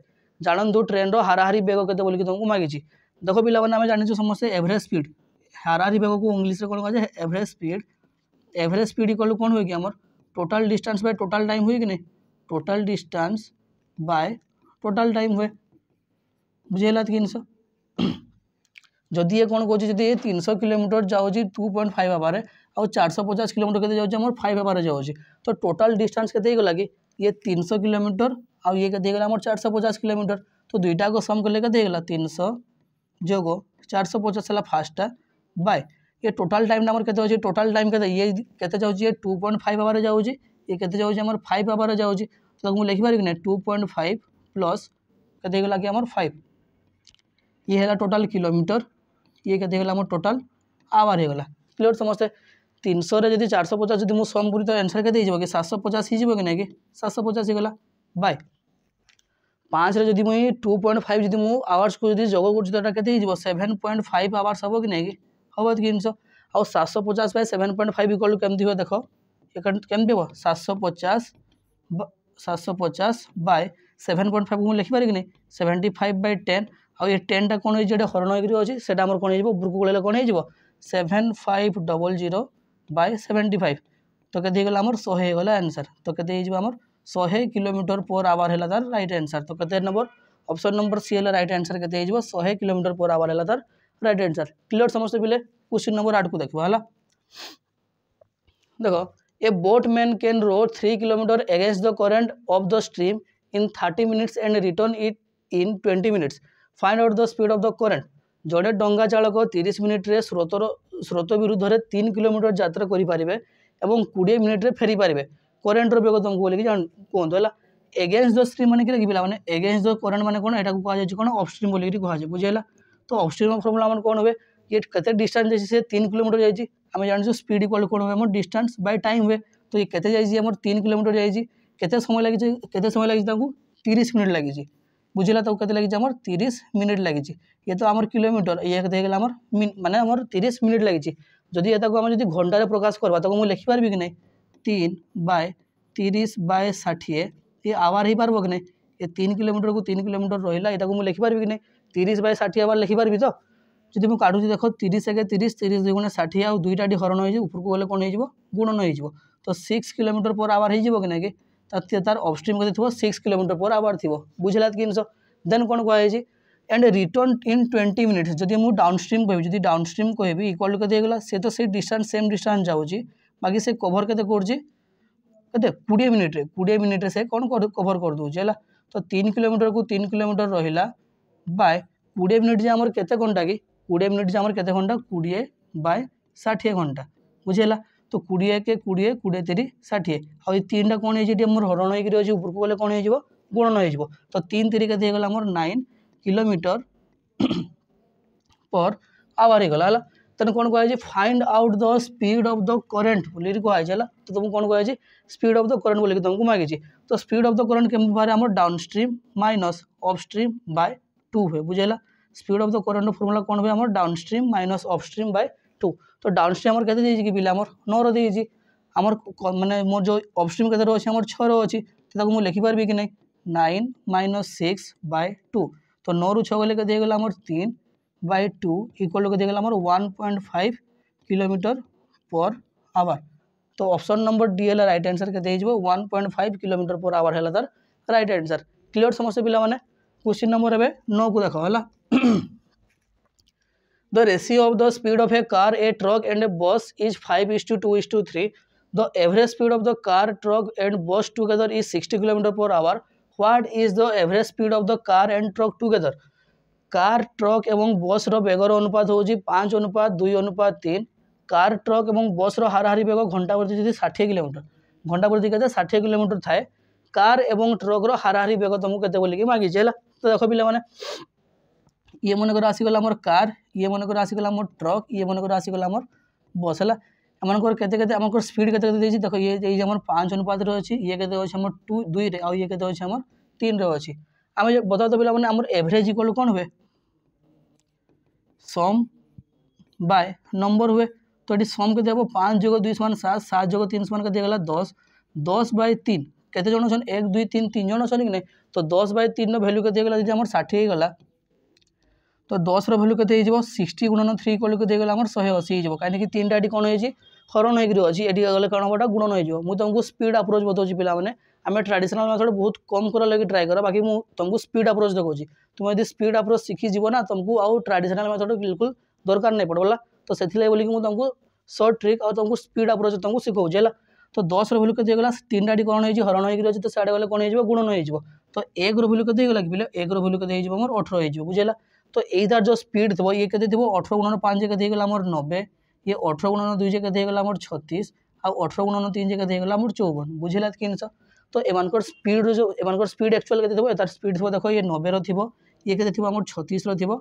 A: जानतु ट्रेन हाराहारी बेग के तुमको मागिजी देख पाने आम जानी समस्ते एवरेज स्पीड हाराहारी बेग को इंग्लीश कौन कहुए एवरेज स्पीड एवरेज स्पीड कल कौन हुए कि आमर total distance by total time हुए कि नहीं total distance by total time हुए बुझे कि जिनस जदि ये कौन कहे जी तीन सौ कोमीटर जाऊँच टू पॉइंट फाइव आवर आ चार शौ पचास किलोमीटर के फाइव आवर जा तो टोटाल डिस्टान्स के कि ये तीन सौ कोमीटर आउ ये के गला चार सौ पचास किलोमीटर तो दुईटा को सम कले कहते तीन सौ जो चार सौ पचास है फास्टा बाय ये टोटाल टाइम के टोटाल टाइम के ये के टू पॉइंट फाइव आवर जाऊँच ये के फाइव आवर जाऊँच तो मुझे लिखिपर टू पॉइंट फाइव प्लस कैसे गला कि फाइव ये है टोटाल किलोमीटर ये कैसे होगा मोर टोटाल आवार होगा क्लियर समस्ते तीन सौ जी चार सौ पचास जब मुझे सम पूरी तो आंसर के हो सात पचास हो ना कि नहीं कि सात सौ पचास होगा बाय पाँच जी मुझ टू पॉइंट फाइव जब मुझे आवर्स को जग करते सेभेन पॉइंट फाइव आवर्स हम कि नहीं कि हम ये जिनस आउ सात सौ पचास by seven point five equal to कमी हुए देख कमी हो सात सौ पचास सात सौ पचास बै सेभेन पॉइंट फाइव मुझे लिखिपारे कि नहीं सेवेन्टी फाइव बै टेन ଆଉ ଏ ଟେନ୍ଟା କ'ଣ ହେଇଛି ଏଇଟା ହରଣ ହେଇକିରି ଅଛି ସେଇଟା ଆମର କ'ଣ ହେଇଯିବ ଉପରକୁ ପଳେଇଲେ କ'ଣ ହେଇଯିବ seven five double zero by seventy five ତ କେତେ ହେଇଗଲା ଆମର ଶହେ ହେଇଗଲା ଆନ୍ସର୍ ତ କେତେ ହେଇଯିବ ଆମର ଶହେ କିଲୋମିଟର ପର୍ ଆୱାର୍ ହେଲା ତାର ରାଇଟ୍ ଆନ୍ସର୍ ତ କେତେ ନମ୍ବର ଅପସନ୍ ନମ୍ବର ସି ହେଲା ରାଇଟ୍ ଆନ୍ସର୍ କେତେ ହେଇଯିବ ଶହେ କିଲୋମିଟର ପର୍ ଆୱାର୍ ହେଲା ତାର ରାଇଟ୍ ଆନ୍ସର୍ କ୍ଲିୟର୍ ସମସ୍ତେ ପିଲେ क्वेश्चन नंबर आठ को देखा है देख a boatman can row three kilometer against the current of the stream in thirty minutes and return it in twenty minutes find out the speed of the current ଜଣେ ଡଙ୍ଗା ଚାଳକ ତିରିଶ ମିନିଟ୍ରେ ସ୍ରୋତର ସ୍ରୋତ ବିରୁଦ୍ଧରେ ତିନି କିଲୋମିଟର ଯାତ୍ରା କରିପାରିବେ ଏବଂ କୋଡ଼ିଏ ମିନିଟ୍ରେ ଫେରିପାରିବେ କରେଣ୍ଟର ବେଗ ତୁମକୁ ବୋଲିକି କୁହନ୍ତୁ ହେଲା ଏଗେନ୍ଷ୍ଟ ଦ ଷ୍ଟ୍ରିମ୍ ମାନେ କିରେ ପିଲାମାନେ ଏଗେନ୍ଷ୍ଟ ଦ କରେଣ୍ଟ ମାନେ କ'ଣ ଏଟାକୁ କୁହାଯାଇଛି କ'ଣ ଅଫଷ୍ଟ୍ରିମ୍ ବୋଲିକି କୁହାଯାଏ ବୁଝିହେଲା ତ ଅଫଷ୍ଟ୍ରିମ୍ ଫର୍ମୁଲା ଆମର କ'ଣ ହୁଏ ଇଏ କେତେ ଡିଷ୍ଟାନ୍ସ ଯାଇଛି ସେ ତିନି କିଲୋମିଟର ଯାଇଛି ଆମେ ଜାଣିଛୁ ସ୍ପିଡ୍ ଇକ୍ୱାଲ୍ କ'ଣ ହୁଏ ଆମର ଡିଷ୍ଟାନ୍ସ ବାଇ ଟାଇମ୍ ହୁଏ ତ ଇଏ କେତେ ଯାଇଛି ଆମର ତିନି କିଲୋମିଟର ଯାଇଛି କେତେ ସମୟ ଲାଗିଛି କେତେ ସମୟ ଲାଗିଛି ତାଙ୍କୁ ତିରିଶ ମିନିଟ୍ ଲାଗିଛି বুঝলা তো কেতে লাগিছে আমার তিরিশ মিনিট লাগিছে ইয়ে তো আমার কিলোমিটর ইয়ে হয়ে আমার মানে আমার তিরিশ মিনিট লাগিছে যদি এটা আমি যদি ঘণ্টার প্রকাশ করবা তাকে মু লিখিপারি কি না তিন বাই তিরিশ বাই ষাঠিয়ে ये आवार हो पार कि ना ये तीन किलोमीटर को तीन किलोमीटर रहा ये मुझे लिखिपारि कि ना तीस बै षाठी आवार लिखिपारि तो যদি মু কাটুছি দেখ তিরিশ একে তিরিশ তিরিশ দুই গুণে ষাঠিয়ে আউ দুইটা হরণ হয়ে উপরক গেলে কোণ হয়ে গুণন হয়ে তো সিক্স কিলোমিটার পর আওয়ার হয়ে যাব কি না কি তার अफस्ट्रीम কেতে থাকবে सिक्स किलोमीटर पर আওয়ার থাকবে বুঝলা কি জিনিস देन कौन कह and return in twenty minutes जब मुझे स्ट्रीम कह डाउन स्ट्रीम कह इक्वाल टू के सी तो से डिस्टान्स सेम डिस्टान्स जा बाकी से कभर के कहते कोड़े मिनिट्रे कोड़े मिनिट्रे से कौन कभर कर दूचे है तो तीन किलोमीटर को तीन किलोमीटर रहा बाय कोड़े मिनिट आमर के घंटा कि कोड़े मिनिट आमर के घंटा कोड़े बाय षाठी घंटा बुझेगा तो कोड़े एक कोड़े कोड़े तेरी षाठी आउ तीन टा कौन ये मोर हरण होकर अच्छे उपरक गले कौन हो गुणन हो तो तीन तीरिका होगा मोर नाइन किलोमीटर पर आवर होगा है তেমন কোণ কুয়া find out the speed of the current বলি কুয়াছে হল তো তুমি কোণ কুয়া স্পিড অফ দ করেন্ট বলি তোমাকে মাগিছি তো স্পিড অফ দ করেন্ট কেমতি বাহারে আমার downstream minus upstream by two হুয়ে বুঝে speed of the current formula কোণ হুয়ে আমার downstream minus upstream by two তো ডাউন স্ট্রিম আমার কেতে দিয়েছি কি পিলা আমার নর দিয়েছি আমার মানে মোর যে অপস্ট্রিম কেতে রয়েছে আমার ছর অছি তো তাকে মু লিখিপারি কি না nine minus six by two তো নরু ছ গেলে কেতে হয়ে গেল আমার তিন বাই টু ইকুয়াল টু কেতে গেল আমার one point five kilometer per hour तो ऑप्शन नंबर डी है रईट आनसर के one point five kilometer per hour है तार रईट आनसर क्लीयर समस्त पे क्वेश्चन नंबर एवं नौ को देख है The ratio of the speed of a car, a truck and a bus is 5 is to 2 is to 3. The average speed of the car, truck and bus together is 60 km per hour. What is the average speed of the car and truck together? Car truck एवं बस्र बेगर अनुपात हूँ पाँच अनुपात दुई अनुपात तीन car truck और बस्र हाराहारी बेग घंटा प्रति जो षाठी किलोमीटर घंटा प्रति के षाठी किलोमीटर थाए कार एवं ट्रक्र हाराहारी बेग तुमको के मागिचे है तो देख पे ये मन कर आसगला आमर कार ଇଏ ମନେକର ଆସିଗଲା ଆମର ଟ୍ରକ୍ ଇଏ ମନେକର ଆସିଗଲା ଆମର ବସ୍ ହେଲା ଏମାନଙ୍କର କେତେ କେତେ ଆମର ସ୍ପିଡ୍ କେତେ କେତେ ଦେଇଛି ଦେଖ ଇଏ ଏଇ ଆମର ପାଞ୍ଚ ଅନୁପାତରେ ଅଛି ଇଏ କେତେ ଅଛି ଆମର ଟୁ ଦୁଇରେ ଆଉ ଇଏ କେତେ ଅଛି ଆମର ତିନିରେ ଅଛି ଆମେ ବଦଳ ତ ପିଲାମାନେ ଆମର ଏଭରେଜ୍ ଇକ୍ୱାଲ୍ କ'ଣ ହୁଏ ସମ୍ বাই নম্বর হুয়ে তো এটি সম কে দেব পাঁচ যোগ দুই সমান সাত সাত যোগ তিন সমান কে দিয়ে গেল দশ দশ বাই তিন কেতজন অছেন এক দুই তিন তিনজন অছেন কি না তো দশ বাই তিন ভ্যালু কে দিয়ে গেল যদি আমার ষাঠিয়ে গলা ତ ଦଶର ଭ୍ୟାଲୁ କେତେ ହେଇଯିବ ସିକ୍ସଟି ଗୁଣନ ଥ୍ରୀ କଲେ କେତେ ହେଇଗଲା ଆମର ଶହେ ଅଶୀ ହେଇଯିବ କାହିଁକି ତିନିଟା ଏଠି କ'ଣ ହେଇଛି ହରଣ ହେଇକିରି ଅଛି ଏଠି ଗଲେ କ'ଣ ହବଟା ଗୁଣନ ହେଇଯିବ ମୁଁ ତୁମକୁ ସ୍ପିଡ୍ ଆପ୍ରୋଚ୍ ବତାଉଛି ପିଲାମାନେ ଆମେ ଟ୍ରାଡ଼ିସନାଲ୍ ମେଥଡ଼ ବହୁତ କମ୍ କରିବା ଲାଗି ଟ୍ରାଏ କର ବାକି ମୁଁ ତୁମକୁ ସ୍ପିଡ୍ ଆପ୍ରୋଚ୍ ଦେଖାଉଛି ତୁମେ ଯଦି ସ୍ପିଡ୍ ଆପ୍ରୋଚ୍ ଶିଖିଯିବ ନା ତୁମକୁ ଆଉ ଟ୍ରାଡ଼ିସନାଲ୍ ମେଥଡ଼ ବିଲକୁଲ ଦରକାର ନାହିଁ ପଡ଼ିବ ହେଲା ତ ସେଥିଲାଗି ବୋଲିକି ମୁଁ ତୁମକୁ ସର୍ଟ ଟ୍ରିକ୍ ଆଉ ତୁମକୁ ସ୍ପିଡ୍ ଆପ୍ରୋଚ୍ ତୁମକୁ ଶିଖାଉଛି ହେଲା ତ ଦଶର ଭ୍ୟାଲୁ କେତେ ହେଇଗଲା ତିନିଟାଟି କ'ଣ ହେଇଛି ହରଣ ହେଇକିରି ଅଛି ତ ସିଆଡ଼େ ଗଲେ କ'ଣ ହେଇଯିବ ଗୁଣନ ହେଇଯିବ ତ ଏକର ଭ୍ୟାଲୁ କେତେ ହେଇଗଲା କି ପିଲା ଏକର ଭ୍ୟାଲୁ କେତେ ହେଇଯିବ ଆମର ଅଠର ହେଇଯିବ ବୁଝିଲା तो এইটার যে স্পিড থাকব ইয়েকে দিয়ে দেব অঠর গুণন পাঁচ জায়গা দিয়ে গেল আমার নবে ইয়ে অঠর গুণন দুই জায়গা দিয়ে গেল আমার ছত্রিশ আর অঠর গুণন তিন জায়গা দিয়ে গেল আমার চৌবন বুঝলা কি জিনিস তো এমানকর স্পিড যে এমানকর স্পিড একচুয়াল কেতে দেব তার স্পিড থাকব দেখো ইয়ে নবের থাকব ইয়ে কেতে থাকব আমার ছত্রিশর থাকব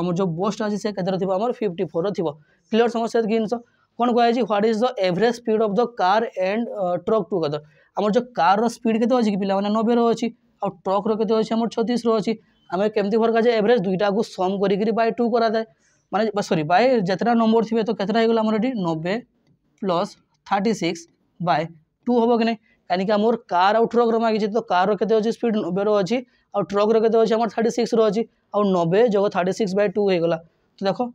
A: আমার যে বোস্ট আছে সে কেতে থাকব আমার ফিফটি ফোর থাকব ক্লিয়ার সমস্যা কি জিনিস কোণ কুহাযাই what is the average speed of the car and truck together আমার যে কার্র স্পিড কেতে অছি পিলা মানে নবের অছি আউ ট্রক্র কেতে অছি আমার ছত্রিশর অছি आम कमी घर का एवरेज दुईटा को सम कर टू कराए मैं सरी बाय जितना नंबर थी तो कतटा होगा आमर ये नब्बे plus thirty six by two हम कि नहीं कहीं मोर कार आउ ट्रक मागे तो कार के स्पीड नब्बे अच्छी आ ट्रक रेत अच्छे आम थर्टी सिक्स रही आउ नबे जो थर्टी सिक्स बै टू होगा तो देख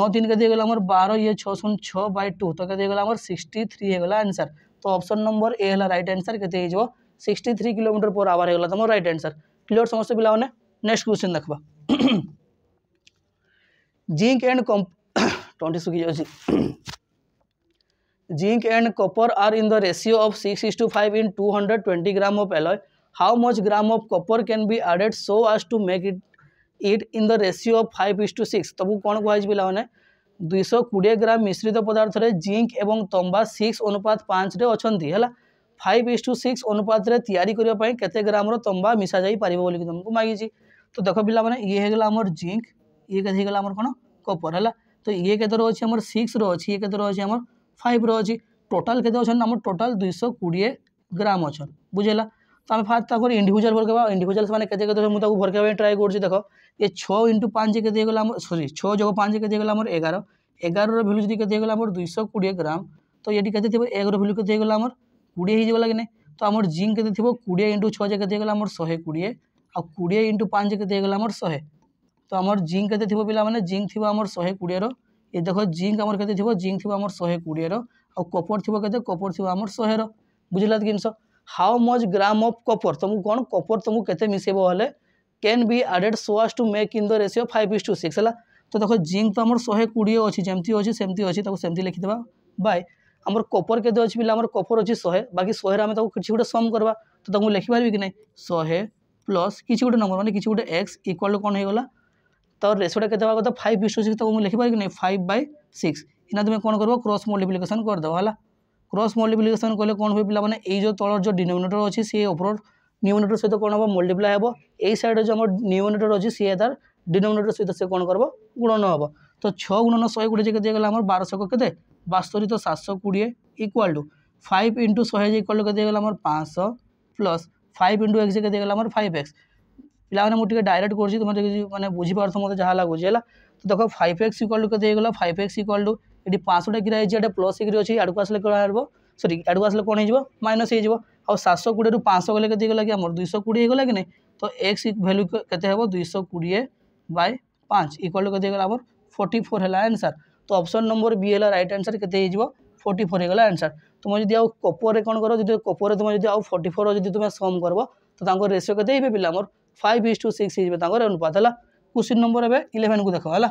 A: नौ तीन के बार ये छः शून्य छः बै टू तो कैसे होगा सिक्सटी थ्री होगा आनसर तो अप्सन नंबर ए है रईट आनसर के sixty three kilometer per hour होगा तुम रईट आनसर क्लीअर समस्त पे नेक्स्ट क्वेश्चन देखा जिंक एंड ट्वेंटी सुखी जा zinc and copper are in the ratio of six is to five in two hundred twenty gram of alloy how much gram of copper can be added so as to make it it in the ratio of five is to six तुमको कौन कह पे दुईश कोड़े ग्राम मिश्रित पदार्थ में zinc और तंबा six अनुपात पाँच अच्छा है फाइव इज टू सिक्स अनुपात या करने के ग्राम रंबा मिशा जापर बोल तुमको मागिजी तो देख पाने ये होगा जिंक ये होगा कौन कपर है तो ये के अच्छे आम सिक्स रही ये अच्छे आम फाइव रही टोटाल के आम टोटाल दुईश कोड़े ग्राम अच्छा बुझेगा तो आम फास्ट ताको इंडिजुआल भर के इंडिजुआल मैंने के मुझे भर ट्राए कर देख ये छः इंटू पाँच के सरी छः जग पाँच के एगार एगार भैल्यू जी के आम दुईश कोड़े ग्राम तो ये कैसे थी एगार भैल्यू के आम कोड़े हो गला कि नहीं तो आम जिंक के थी कोड़े इंटू छः के शहे कोड़े ଆଉ କୋଡ଼ିଏ ଇଣ୍ଟୁ ପାଞ୍ଚକେ ଦେଇଗଲା ଆମର ଶହେ ତ ଆମର ଜିଙ୍କ୍ କେତେ ଥିବ ପିଲାମାନେ ଜିଙ୍କ୍ ଥିବ ଆମର ଶହେ କୋଡ଼ିଏର ଏ ଦେଖ ଜିଙ୍କ୍ ଆମର କେତେ ଥିବ ଜିଙ୍କ୍ ଥିବ ଆମର ଶହେ କୋଡ଼ିଏର ଆଉ କପର୍ ଥିବ କେତେ କପର୍ ଥିବ ଆମର ଶହେର ବୁଝିଲା ତ ଜିନିଷ how much gram of copper ତୁମକୁ କ'ଣ କପର୍ ତୁମକୁ କେତେ ମିଶାଇବ ହେଲେ can be added so as to make in the ratio five is to six ହେଲା ତ ଦେଖ ଜିଙ୍କ୍ ତ ଆମର ଶହେ କୋଡ଼ିଏ ଅଛି ଯେମିତି ଅଛି ସେମିତି ଅଛି ତାକୁ ସେମିତି ଲେଖିଦେବା ବାଏ ଆମର କପର୍ କେତେ ଅଛି ପିଲା ଆମର କପର୍ ଅଛି ଶହେ ବାକି ଶହେରେ ଆମେ ତାକୁ କିଛି ଗୋଟେ ସମ୍ କରିବା ତ ତାକୁ ଲେଖିପାରିବି କି ନାହିଁ ଶହେ प्लस किसी गोटे नंबर मैंने किसी गोटे एक्स इक्वाल टू कौन होगा तो रेसोटा के कथा फाइव इश्यू सिक्स तो मुझे लिखिपार कि नहीं फाइव बै सिक्स इना तुम कौन कर क्रस मल्टीप्लिकेसन करदेव है क्रस मल्टीप्लिकेसन कले कौन हुए पे मैंने ये जो तलर जो डिनोमिनेटर अच्छी सी ओपर নিউমিনেটর সহ কোণ হব মল্টিপ্লাই হব এই সাইডে যে আমার নিউমিনেটর অছে সি তার ডিনোমিনেটর সহ সে কোণ করব গুণন হব তো ছ গুণন শহে কোটি যে কেতে গেল আমার বারোশো কেতে বাস্তরি তো সাতশো কোড়িয়ে ইকুয়াল টু ফাইভ ইন্টু শহে যে ইকুয়াল কেতে গেল আমার পাঁচশো প্লস ফাইভ ইন্টু এক্স একে দিয়ে গেলে আমার ফাইভ এক্স পিলামানে মুটিকে ডাইরেক্ট করছি তোমরা কিছু মানে বুঝিপারছ মতো যাহা লাগুছি হল তো দেখ ফাইভ এক্স ইকুয়াল টু কে দিয়ে গেল ফাইভ এক্স ইকুয়াল টু এটি পাঁচশোটা কিনা হয়েছে এটা প্লস এগ্রি অছি আড়ু আসলে কোণ হব সরি আড়ু আসলে কোণ হয়ে মাইনস হয়ে আউ সাতশো কোড়ি রু পাঁচশো গেলে কেতে গেলা কি আমার দুইশো কোড়ি হয়ে গেলা কি না তো এক্স ভ্যালু কেতে হব দুইশো কোড়িয়ে বাই পাঁচ ইকুয়াল টু কেতে গেলা আমার ফর্টি ফোর হল আনসার তো অপশন নম্বর বি হল রাইট আনসার কেতে হয়ে ফোর্টি ফোর হয়ে গেল আনসার তুমি যদি আউ কপরে কোণ কর যদি কপরে তুমি যদি আউ ফোর্টি ফোর যদি তুমি সম করব তো তাঁর রেসিও কেতে হইবে পিলা আমার ফাইভ ইস টু সিক্স হয়ে তাঁর অনুপাত হল কোশ্চিন নম্বর এবার ইলেভেন কু দেখ হল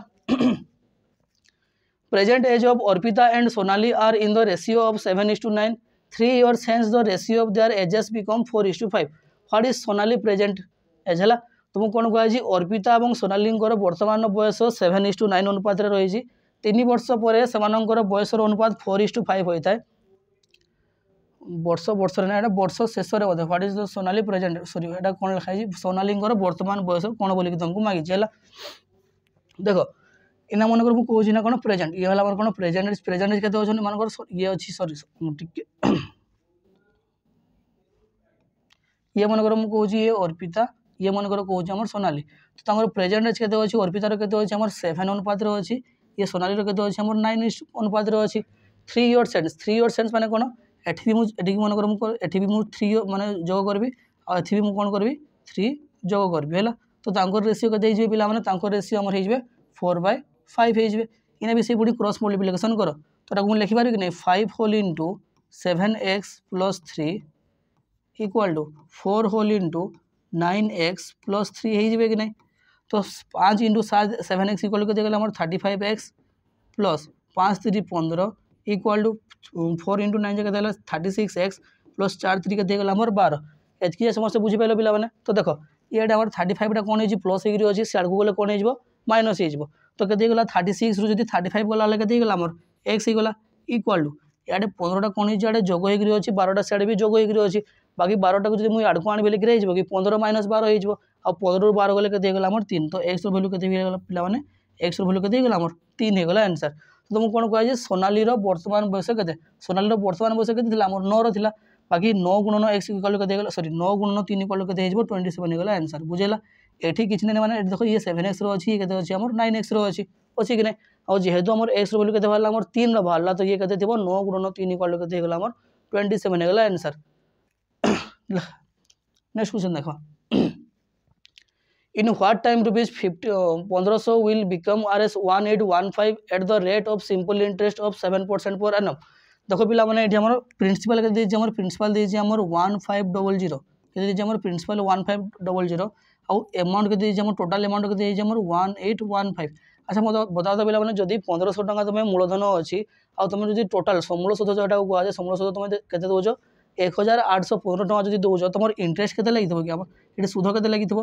A: present age of Arpita and Sonali are in the ratio of seven is to nine three year hence the ratio of their ages become four is to five what is Sonali present age হল তুমি কোণ কুহাযাই অর্পিতা এবং সোনালিঙ্কর বর্তমান বয়স seven is to nine অনুপাতে রয়েছে ତିନି ବର୍ଷ ପରେ ସେମାନଙ୍କର ବୟସର ଅନୁପାତ ଫୋର୍ ଇସ୍ ଟୁ ଫାଇଭ୍ ହୋଇଥାଏ ବର୍ଷ ବର୍ଷରେ ନା ଏଇଟା ବର୍ଷ ଶେଷରେ ବୋଧେ what is the Sonali present sorry ଏଇଟା କ'ଣ ଲେଖା ହେଇଛି ସୋନାଲିଙ୍କର ବର୍ତ୍ତମାନ ବୟସ କ'ଣ ବୋଲିକି ତୁମକୁ ମାଗିଛି ହେଲା ଦେଖ ଏଇନା ମନେକର ମୁଁ କହୁଛି ନା କ'ଣ ପ୍ରେଜେଣ୍ଟ ଇଏ ହେଲା ଆମର କ'ଣ ପ୍ରେଜେଣ୍ଟ ପ୍ରେଜେଣ୍ଟ କେତେ ଅଛନ୍ତି ମାନଙ୍କର ଇଏ ଅଛି ସରି ଟିକେ ଇଏ ମନେକର ମୁଁ କହୁଛି ଇଏ ଅର୍ପିତା ଇଏ ମନେକର କହୁଛି ଆମର ସୋନାଲି ତ ତାଙ୍କର ପ୍ରେଜେଣ୍ଟ କେତେ ଅଛି ଅର୍ପିତାର କେତେ ଅଛି ଆମର ସେଭେନ୍ ଅନୁପାତରେ ଅଛି ଇଏ ସୋନାଲିର କେତେ ଅଛି ଆମର ନାଇନ୍ ଅନୁପାତରେ ଅଛି three year hence three year hence মানে কোণ এটি বি এটি মনে কর এটি বি থ্রি মানে যোগ করবি আঠি বি কোণ করবি থ্রি যোগ করবি হল তো তাঁর রেসিও কে হয়ে পিলা মানে তাঁর রেসিও আমার হয়ে ফোর বাই ফাইভ হয়ে ইনে বি সে পুড়ি ক্রস মল্টিপ্লিকেসন কর তো এটা মুখ লিখিপারি কি না five whole into seven x plus three equal to four whole into nine x plus three হয়ে যাবে কি না তো পাঁচ ইন্টু সাত সেভেন এক্স ইকুয়াল করতে গেলে আমার থার্টি ফাইভ এক্স প্লাস পাঁচ তিরি পনেরো equal to four into nine জায়গায় তাহলে থার্টি সিক্স এক্স প্লাস চার তিরিকে দিয়ে গেলে আমার বারো আজকে যা সমস্ত বুঝি পাইল পিলামানে তো দেখো ଇଆଡ଼େ ଆମର ଥାର୍ଟି ଫାଇଭଟା କ'ଣ ହେଇଛି ପ୍ଲସ୍ ହେଇକିରି ଅଛି ସିଆଡ଼କୁ ଗଲେ କ'ଣ ହେଇଯିବ ମାଇନସ୍ ହେଇଯିବ ତ କେତେ ହେଇଗଲା ଥାର୍ଟି ସିକ୍ସରୁ ଯଦି ଥାର୍ଟି ଫାଇଭ୍ ଗଲା ହେଲେ କେତେ ହେଇଗଲା ଆମର ଏକ୍ସ ହେଇଗଲା ଇକ୍ୱାଲ୍ ଟୁ ଇଆଡ଼େ ପନ୍ଦରଟା କ'ଣ ହେଇଛି ଇଆଡ଼େ ଯୋଗ ହେଇକିରି ଅଛି ବାରଟା ସିଆଡ଼େ ବି ଯୋଗ ହେଇକିରି ଅଛି ବାକି ବାରଟାକୁ ଯଦି ମୁଁ ଆଡ଼କୁ ଆଣିବି ବୋଲିକିରି ହେଇଯିବ କି ପନ୍ଦର ମାଇନସ୍ ବାର ହେଇଯିବ ଆଉ ପନ୍ଦରରୁ ବାର ଗଲେ କେତେ ହେଇଗଲା ଆମର ତିନି ତ ଏକ୍ସର ଭ୍ୟାଲ୍ୟୁ କେତେ ହେଇଗଲା ପିଲାମାନେ ଏକ୍ସର ଭ୍ୟାଲ୍ୟୁ କେତେ ହେଇଗଲା ଆମର ତିନି ହେଇଗଲା ଆନ୍ସର୍ ତ ମୁଁ କ'ଣ କୁହାଯାଏ ସୋନାଲିର ବର୍ତ୍ତମାନ ବୟସ କେତେ ସୋନାଲିର ବର୍ତ୍ତମାନ ବୟସ କେତେ ଥିଲା ଆମର ନଅର ଥିଲା ବାକି ନଅ ଗୁଣନ ଏକ୍ସ କଲୁ କେତେ ହେଇଗଲା ସରି ନଅ ଗୁଣନ ତିନି କଲୁ କେତେ ହେଇଯିବ ଟ୍ୱେଣ୍ଟି ସେଭେନ୍ ହେଇଗଲା ଆନ୍ସର୍ ବୁଝେଇଲା ଏଠି କିଛି ନାହିଁ ମାନେ ଦେଖ ଇଏ ସେଭେନ୍ ଏକ୍ସର ଅଛି ଇଏ କେତେ ଅଛି ଆମର ନାଇନ୍ ଏକ୍ସର ଅଛି ଅଛି କି ନାହିଁ ଆଉ ଯେହେତୁ ଆମର ଏକ୍ସର ଭ୍ୟାଲ୍ୟୁ କେତେ ବାହାରିଲା ଆମର ତିନିର ବାହାରିଲା ତ ଇଏ କେତେ ଥିବ ନଅ ଗୁଣନ ତିନି କଲୁ କେତେ ହେଇଗଲା ଆମର ଟ୍ୱେଣ୍ଟି ସେଭେନ୍ ହେଇଗଲା ଆନ୍ସର୍ नेक्स्ट क्वेश्चन देख in what time rupees fifty पंद्रह सौ will become R S one eight one five at the rate of simple interest of seven percent per annum देख पे ये आम प्रिन्सिपाल के देखिए आम प्रिन्सिपाल देखिए आम वन फाइव डबल जीरो देखिए आम principal one five double zero आउ एमाउंट के देखिए आम टोटाल एमाउंट के देखिए आम वन एट वन फाइव আচ্ছা মতো বতাও তো পিলা মানে যদি পনেরোশো টাকা তুমি মূলধন অছি আউ তুমি যদি টোটাল ষোলশো দশ টাকা কুয়া আছে ষোলশো তুমি কেতে দেছ ଏକ ହଜାର ଆଠଶହ ପନ୍ଦର ଟଙ୍କା ଯଦି ଦେଉଛ ତୁମର ଇଣ୍ଟରେଷ୍ଟ କେତେ ଲାଗିଥିବ କି ଆମର ଏଠି ସୁଧ କେତେ ଲାଗିଥିବ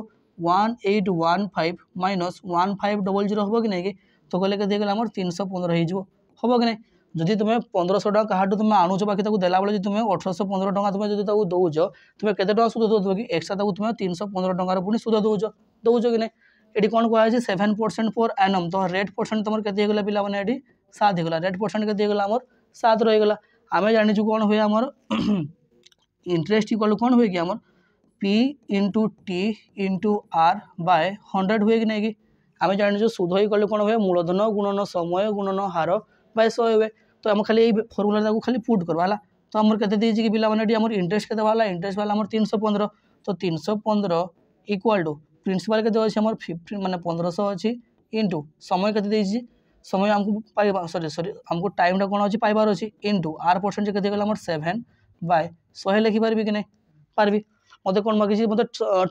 A: one eight one five minus one five double zero ହେବ କି ନାହିଁ କି ତ କହିଲେ କେତେ ହେଇଗଲା ଆମର ତିନିଶହ ପନ୍ଦର ହେଇଯିବ ହେବ କି ନାହିଁ ଯଦି ତୁମେ ପନ୍ଦରଶହ ଟଙ୍କା କାହାଠୁ ତୁମେ ଆଣୁଛ ବାକି ତାକୁ ଦେଲାବେଳେ ଯଦି ତୁମେ ଅଠରଶହ ପନ୍ଦର ଟଙ୍କା ତୁମେ ଯଦି ତାକୁ ଦେଉଛ ତୁମେ କେତେ ଟଙ୍କା ସୁଧ ଦେଉଥିବ କି ଏକ୍ସଟ୍ରା ତାକୁ ତୁମେ ତିନିଶହ ପନ୍ଦର ଟଙ୍କାର ପୁଣି ସୁଧ ଦେଉଛ ଦେଉଛ କି ନାହିଁ ଏଠି କ'ଣ କୁହାଯାଇଛି ସେଭେନ୍ ପରସେଣ୍ଟ ଫୋର୍ ଆନମ୍ ତ ରେଟ୍ ପରସେଣ୍ଟ ତୁମର କେତେ ହେଇଗଲା ପିଲାମାନେ ଏଠି ସାତ ହେଇଗଲା ରେଟ୍ ପରସେଣ୍ଟ କେତେ ହେଇଗଲା ଆମର ସାତ ରହିଗଲା ଆମେ ଜାଣିଛୁ କ'ଣ ହୁଏ ଆମର इंटरेस्ट इक्वल कौन होगी आमर P into T into R by hundred हुए कि नहीं আমি জানি যে সুদ ইকলে কোণ হুয়ে মূলধন গুণন সময় গুণন হার বাই শহে হুয়ে তো আমি খালি এই ফর্মুলা তাকে খালি পুট করবা হল তো আমার কেতে দিয়েছি কি পিলা মানে এটি আমার ইন্টারেস্ট কেতে বাহারা ইন্টারেস্ট বাহারা আমার তিনশো পনেরো তো তিনশো পনেরো ইকুয়াল টু প্রিন্সিপাল কেতে অছি আমার ফিফটিন মানে পনেরোশো অছি ইন্টু সময় কেতে দিয়েছি সময় আমি পাইবা সরি সরি আমি টাইমটা কোণ অছি পাইবার অছি ইন্টু আর পরসেন্টেজ কেতে গেল আমার সেভেন বাই ଶହେ ଲେଖିପାରିବି କି ନାହିଁ ପାରିବି ମୋତେ କ'ଣ ମାଗିଛି ମୋତେ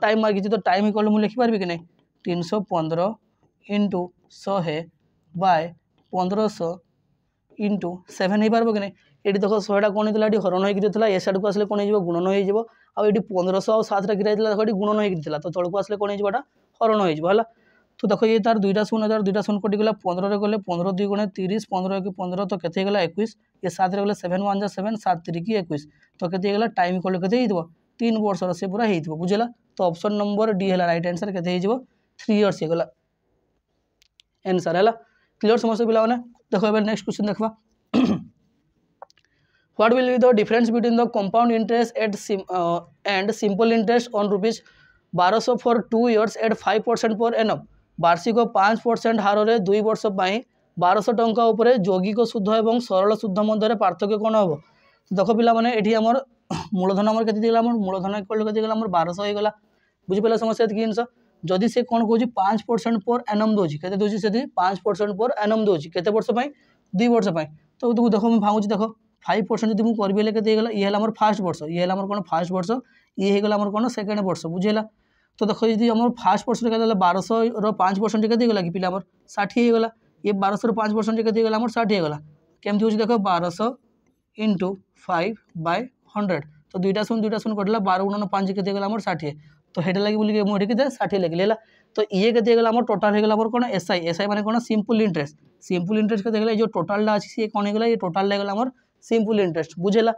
A: ଟାଇମ୍ ମାଗିଛି ତ ଟାଇମ୍ ଇକ୍ୱାଲ୍ ମୁଁ ଲେଖିପାରିବି କି ନାହିଁ ତିନିଶହ ପନ୍ଦର ଇଣ୍ଟୁ ଶହେ ବାଏ ପନ୍ଦରଶହ ইন্টু সেভেন হয়েপারব কি না এটি দেখো শহেটা কোণ হয়েছিল এটি হরণ হয়ে যাওয়া এ সাইডকু আসলে কোণ হয়ে গুণন হয়ে যাব আউ এটি পনেরোশো আউ সাতটা কিরা হয়েছিল দেখো এটি গুণন হয়ে যাওয়া তো তলকু আসলে কোণ হয়ে যাওয়া হরণ হয়ে যাব হল तो देख ये तार दुईटा शून्य हजार दुईटा शून्य कटिगे पंद्रह गले पंद्रह दुई गुण तीस पंद्रह एक पंद्रह तो कैसे गला एक सात गले सेवेन वन जै सेवेन सात तीन एक तो कैसे टाइम कल कैसे हो तीन वर्ष से पूरा हो बुझेगा तो अप्सन नंबर डी है रईट आनसर के थ्री इयर्स ये गला एनसर है क्लीयर समस्त पे देख ए नेक्स्ट क्वेश्चन देखा what will be the difference between the compound interest at and simple interest on rupees सौ for two years at five percent per annum ବାର୍ଷିକ ପାଞ୍ଚ ପରସେଣ୍ଟ ହାରରେ ଦୁଇ ବର୍ଷ ପାଇଁ ବାରଶହ ଟଙ୍କା ଉପରେ ଯୌଗିକ ସୁଧ ଏବଂ ସରଳ ସୁଧ ମଧ୍ୟରେ ପାର୍ଥକ୍ୟ କ'ଣ ହେବ ଦେଖ ପିଲାମାନେ ଏଠି ଆମର ମୂଳଧନ ଆମର କେତେ ଦେଇଗଲା ଆମର ମୂଳଧନ ଇକ୍ୱାଲ୍ କେତେ ହେଇଗଲା ଆମର ବାରଶହ ହେଇଗଲା ବୁଝିପାରିଲା ସମସ୍ତେ ଏତିକି ଜିନିଷ ଯଦି ସେ କ'ଣ କହୁଛି ପାଞ୍ଚ ପରସେଣ୍ଟ ପର୍ ଆନମ୍ ଦେଉଛି କେତେ ଦେଉଛି ସେଠି ପାଞ୍ଚ ପରସେଣ୍ଟ ପର୍ ଆନମ୍ ଦେଉଛି କେତେ ବର୍ଷ ପାଇଁ ଦୁଇ ବର୍ଷ ପାଇଁ ତ ତୁମକୁ ଦେଖ ମୁଁ ଭାବୁଛି ଦେଖ ফাইভ পরসেন্ট যদি করবি হলে কেতে হয়ে গেল ইয়ে হল আমার ফার্স্ট বর্ষ ইয়ে হল আমার কোনো ফার্স্ট বর্ষ ইয়ে হয়ে গেল আমার কোনো সেকেন্ড বর্ষ বুঝে तो দেখো जी फास्ट परसेंट পরসেন্ট লেখা তাহলে परसेंट পাঁচ পরসেন্ট টিকা দিয়ে গলা কি ये बारह सौ परसेंट के दिगला आम षाठी होगा केमती देख बारश सौ फाइव बै हंड्रेड तो दुईटा शून दुईटा शून कटा बार गुणन पाँच के दिगला आम षाठी तो हेटा लगे बोलिए मुझे षाठी लगे है तो ये के दिगला टोटाल होगा आम कौन एस आई एस आई मैंने कौन सिंपल इंटरेस्ट सिंपल इंटरेस्ट के देखला जो टोटाल अच्छे सी कौन होगा ये टोटाल होगा आम सिंपल इंटरेस्ट बुझेगा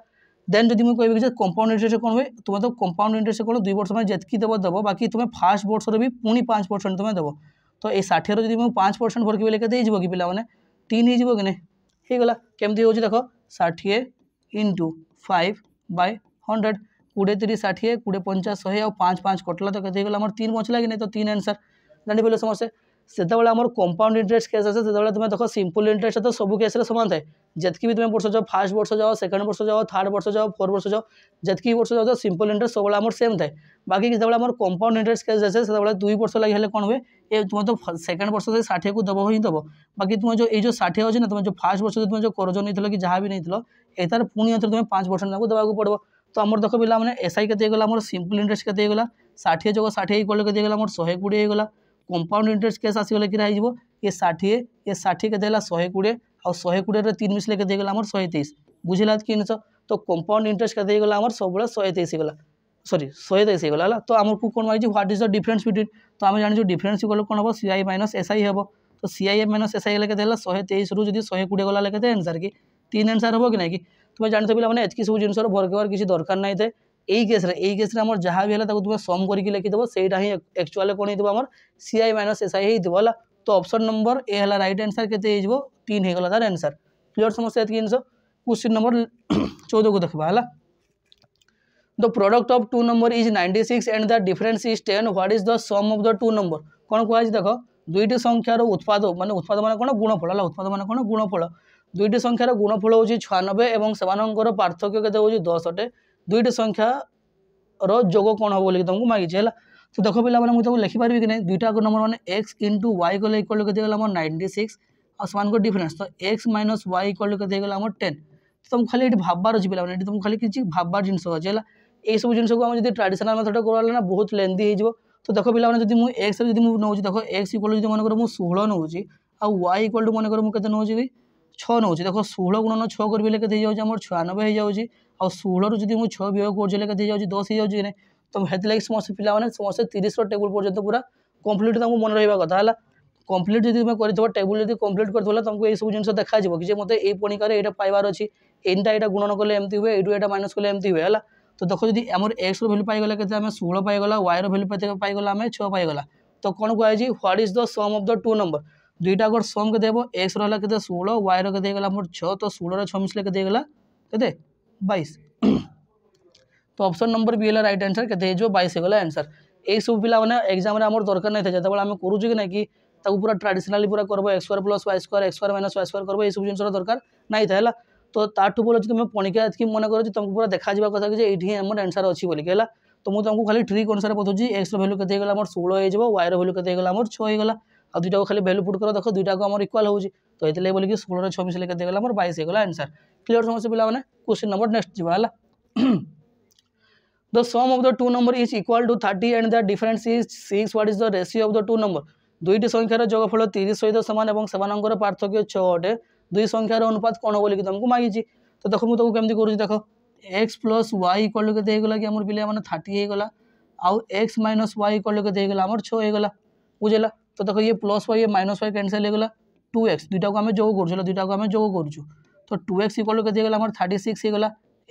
A: देन जो मुझे कह कंपाउंड इंटरेस्ट कौन हुए तुम्हें तो कंपाउंड इंटरेस्ट कौन दुई वर्ष मैं जितकी दब दब बाकी तुम्हें फास्ट बर्ष भी पुणी पाँच परसेंट तुम्हें दब तो ये षाठी जब पाँच परसेंट भरक कैसे कि पाला तीन हो नहींगला कमी हो देख षाठी इंटु फाइव बै हंड्रेड कोड़े तीस षाठी कोड़े पंचाश शहे आँच पाँच कटला तो कहते होगा तीन बचला कि नहीं तो तीन आंसर जानी पे समस्या ଯେତେବେଳେ ଆମର କମ୍ପାଉଣ୍ଡ ଇଣ୍ଟରେଷ୍ଟ କେସ୍ ଆସେ ସେତେବେଳେ ତୁମେ ଦେଖ ସିମ୍ପଲ୍ ଇଣ୍ଟରେଷ୍ଟ ତ ସବୁ କେସ୍ରେ ସମାନ ଥାଏ ଯେତିକି ବି ତୁମେ ବର୍ଷ ଯାଅ ଫାର୍ଷ୍ଟ ବର୍ଷ ଯାଅ ସେକେଣ୍ଡ ବର୍ଷ ଯାଅ ଥାର୍ଡ଼ ବର୍ଷ ଯାଅ ଫୋର୍ ବର୍ଷ ଯାଅ ଯେତିକି ବର୍ଷ ଯାଅ ତ ସିମ୍ପଲ୍ ଇଣ୍ଟରେଷ୍ଟ ସବୁବେଳେ ଆମର ସେମ୍ ଥାଏ ବାକି ଯେତେବେଳେ ଆମର କମ୍ପାଉଣ୍ଡ ଇଣ୍ଟରେଷ୍ଟ କେସ୍ ଆସେ ସେତେବେଳେ ଦୁଇ ବର୍ଷ ଲାଗି ହେଲେ କ'ଣ ହୁଏ ଏ ତୁମେ ତ ସେକେଣ୍ଡ ବର୍ଷ ସେ ଷାଠିଏକୁ ଦେବ ହିଁ ଦେବ ବାକି ତୁମେ ଯେଉଁ ଏଇ ଯେଉଁ ଷାଠିଏ ଅଛି ନା ତୁମେ ଯେଉଁ ଫାର୍ଷ୍ଟ ବର୍ଷ ତୁମେ ଯେଉଁ କରଜ ନେଇଥିଲ କି ଯାହା ବି ନେଇଥିଲ ଏଇଟାର ପୁଣି ଏଥିରେ ତୁମେ ପାଞ୍ଚ ପରସେଣ୍ଟ ତାଙ୍କୁ ଦେବାକୁ ପଡ଼ିବ ତ ଆମର ଦେଖ ପିଲାମାନେ ଏସ୍ଆଇ କେତେ ହେଇଗଲା ଆମର ସିମ୍ପଲ୍ ଇଣ୍ଟରେଷ୍ଟ କେତେ ହେଇଗଲା ଷାଠିଏ ଯୋଗ ଷାଠିଏ ଇକ୍ୱାଲ୍ କେତେ ହେଇଗଲା ଆମର ଶହେ କୋଡ଼ିଏ ହେଇଗଲା କମ୍ପାଉଣ୍ଡ ଇଣ୍ଟରେଷ୍ଟ କେସ୍ ଆସିଗଲେ କି ହେଇଯିବ ଏ ଷାଠିଏ ଏ ଷାଠିଏ କେତେ ହେଲା ଶହେ କୋଡ଼ିଏ ଆଉ ଶହେ କୋଡ଼ିଏରେ ତିନି ମିଶିଲେ କେତେ ହେଇଗଲା ଆମର ଶହେ ତେଇଶ ବୁଝିଲା କି ଜିନିଷ ତ କମ୍ପାଉଣ୍ଡ ଇଣ୍ଟରେଷ୍ଟ କେତେ ହେଇଗଲା ଆମର ସବୁବେଳେ ଶହେ ତେଇଶ ହେଇଗଲା ସରି ଶହେ ତେଇଶ ହେଇଗଲା ହେଲା ତ ଆମକୁ କ'ଣ ମାଗିଛି what is the difference between ତ ଆମେ ଜାଣିଛୁ ଡିଫରେନ୍ସ କଲେ କ'ଣ ହେବ C I minus S I ହେବ ତ C I F minus S I ହେଲେ କେତେ ହେଲା ଶହେ ତେଇଶରୁ ଯଦି ଶହେ କୋଡ଼ିଏ ଗଲା ହେଲେ କେତେ ଆନ୍ସର୍ କି ତିନି ଆନ୍ସର୍ ହେବ କି ନାହିଁ କି ତୁମେ ଜାଣିଛ ପିଲାମାନେ ଏତିକି ସବୁ ଜିନିଷର ବର୍ଗବାର କିଛି ଦରକାର ନାହିଁ ଥାଏ यही केस केस जहाँ भी है বি सम তাকে তুমি সম করিকি লিখিদেব সেইটা হি একচুয়ালি কোণ হয়ে আমার সিআই মাইনস এসআই হয়ে হল তো অপসন নম্বর এ হল রাইট আনসার কেতে হয়ে তিন হয়ে গলা তার क्वेश्चन नंबर चौदह को देखा है the product of two number is ninety six and the difference is ten what is the sum of the two number कौन कह देख दुईट संख्यार उत्पाद मान उत्पाद मान कौन गुणफल है उत्पाद मान कौन गुणफल दुईट संख्यार गुणफल हूँ छयानबे और से पार्थक्य के हूँ दसटे ଦୁଇଟି ସଂଖ୍ୟାର ଯୋଗ କ'ଣ ହେବ ବୋଲିକି ତୁମକୁ ମାଗିଛି ହେଲା ତ ଦେଖ ପିଲାମାନେ ମୁଁ ତାକୁ ଲେଖିପାରିବି କି ନାହିଁ ଦୁଇଟା ଆଗ ନମ୍ବର ମାନେ ଏକ୍ସ ଇଣ୍ଟୁ ୱାଇ କଲେ ଇକ୍ୱାଲ୍ କେତେ ହେଇଗଲା ଆମର ନାଇଣ୍ଟି ସିକ୍ସ ଆଉ ସେମାନଙ୍କ ଡିଫରେନ୍ସ ତ ଏକ୍ସ ମାଇନସ୍ ୱାଇ ଇକ୍ୱାଲ୍ କେତେ ହେଇଗଲା ଆମର ଟେନ୍ ତ ତୁମକୁ ଖାଲି ଏଠି ଭାବବାର ଅଛି ପିଲାମାନେ ଏଠି ତୁମକୁ ଖାଲି କିଛି ଭାବବାର ଜିନିଷ ଅଛି ହେଲା ଏଇସବୁ ଜିନିଷକୁ ଆମେ ଯଦି ଟ୍ରାଡ଼ିସନାଲ୍ ମେଥଡ଼ରେ କରାହେଲେ ନା ବହୁତ ଲେନ୍ଦି ହେଇଯିବ ତ ଦେଖ ପିଲାମାନେ ଯଦି ମୁଁ ଏକ୍ସରେ ଯଦି ମୁଁ ନେଉଛି ଦେଖ ଏକ୍ସ ଇକ୍ୱାଲ୍ ଯଦି ମନେକର ମୁଁ ଷୋହଳ ନେଉଛି ଆଉ ୱାଇ ଇକ୍ୱାଲ୍ ଟୁ ମନେକର ମୁଁ କେତେ ନେଉଛି ବି ଛଅ ନେଉଛି ଦେଖ ଷୋହଳ ଗୁଣନ ଛଅ କରିବି ହେଲେ କେତେ ହେଇଯାଉଛି ଆମର ଛୟାନବେ ହେଇଯାଉଛି ଆଉ ଷୋହଳରୁ ଯଦି ମୁଁ ଛଅ ବିଭାଗ କରୁଛି ହେଲେ କେତେ ହେଇଯାଉଛି ଦଶ ହେଇଯାଉଛି କି ନାହିଁ ତ ସେଥିଲାଗି ସମସ୍ତେ ପିଲାମାନେ ସମସ୍ତେ ତିରିଶର ଟେବୁଲ୍ ପର୍ଯ୍ୟନ୍ତ ପୁରା କମ୍ପ୍ଲିଟ୍ ତାଙ୍କୁ ମନେ ରହିବା କଥା ହେଲା କମ୍ପ୍ଲିଟ୍ ଯଦି ତୁମେ କରିଥିବ ଟେବୁଲ୍ ଯଦି କମ୍ପ୍ଲିଟ୍ କରିଥିବ ତୁମକୁ ଏଇସବୁ ଜିନିଷ ଦେଖାଯିବ କି ଯେ ମୋତେ ଏଇ ପଣିକାରେ ଏଇଟା ପାଇବାର ଅଛି ଏଇଟା ଏଇଟା ଗୁଣନ କଲେ ଏମିତି ହୁଏ ଏଇଠୁ ଏଇଟା ମାଇନସ୍ କଲେ ଏମିତି ହୁଏ ହେଲା ତ ଦେଖ ଯଦି ଆମର ଏକ୍ସର ଭ୍ୟାଲୁ ପାଇଗଲା କେତେ ଆମେ ଷୋହଳ ପାଇଗଲା ୱାଇର ଭ୍ୟାଲୁ ପାଇଗଲା ଆମେ ଛଅ ପାଇଗଲା ତ କ'ଣ କୁହାଯାଇଛି what is the sum of the two number ଦୁଇଟା ଗୋଟେ ସମ୍ କେତେ ହେବ ଏକ୍ସର ହେଲା କେତେ ଷୋହଳ ୱାଇର କେତେ ହେଇଗଲା ଆମର ଛଅ ତ ଷୋହଳର ଛଅ ମିଶିଲେ କେତେ ହେଇଗଲା କେତେ বাইশ তো অপশন নম্বর বি হল রাইট ଆନ୍ସର କେତେ ହେଇଯିବ ବାଇଶ ହେଇଗଲା ଆନ୍ସର ଏଇସବୁ ପିଲାମାନେ ଏକ୍ଜାମ୍ରେ ଆମର ଦରକାର ନାହିଁ ଥାଏ ଯେତେବେଳେ ଆମେ କରୁଛୁ କି ନାହିଁ କି ତାକୁ ପୁରା ଟ୍ରାଡ଼ିସନାଲି ପୁରା କରିବ x square plus y square x square minus y square କରିବ ଏଇସବୁ ଜିନିଷର ଦରକାର ନାହିଁ ଥାଏ ହେଲା ତ ତାଠୁ ଭଲ ଅଛି ତୁମେ ପଣିକା ଏତିକି ମନେ କରୁଛି ତୁମକୁ ପୁରା ଦେଖାଯିବା କଥା କି ଯେ ଏଇଠି ହିଁ ଆମର ଆନ୍ସର ଅଛି ବୋଲିକି ହେଲା ତ ମୁଁ ତୁମକୁ ଖାଲି ଟ୍ରିକ୍ ଅନୁସାରେ ବତାଉଛି ଏକ୍ସର ଭ୍ୟାଲୁ କେତେ ହେଇଗଲା ଆମର ଷୋହଳ ହେଇଯିବ ୱାଇର ଭ୍ୟାଲୁ କେତେ ହେଇଗଲା ଆମର ଛଅ ହେଇଗଲା ଆଉ ଦୁଇଟାକୁ ଖାଲି ଭ୍ୟାଲୁ ପୁଟ୍ କର ଦେଖ ଦୁଇଟାକୁ ଆମର ଇକ୍ୱାଲ୍ ହେଉଛି तो ये बोल कि ছবিশ লিখে দিয়ে গেল আমার বাইশ হয়ে গেল আনসার ক্লিয়ার সমস্ত পিলা क्वेश्चन नंबर नेक्स्ट जी है the sum of the two number is equal to thirty and the difference is six what is the ratio of the two number दुईट संख्यार जगफल तीस सहित सामान और सामान पार्थक्य छटे दुई संख्यार अनुपात कौन बोलिक तुमको मांगी तो देख मुझे कमी करुँच देख x plus y equal to के कि आम पे मैंने थर्टी आउ x minus y equal to के आम बुझेगा तो देख ये प्लस वाई ये माइनस वाई कैनसल होगा টু এক্স দুইটাকে আমি যোগ করছো দুইটাকে আমি যোগ করছু তো টু এক্স ইকলকে দিয়ে গেলে আমার থার্টি সিক্স হয়ে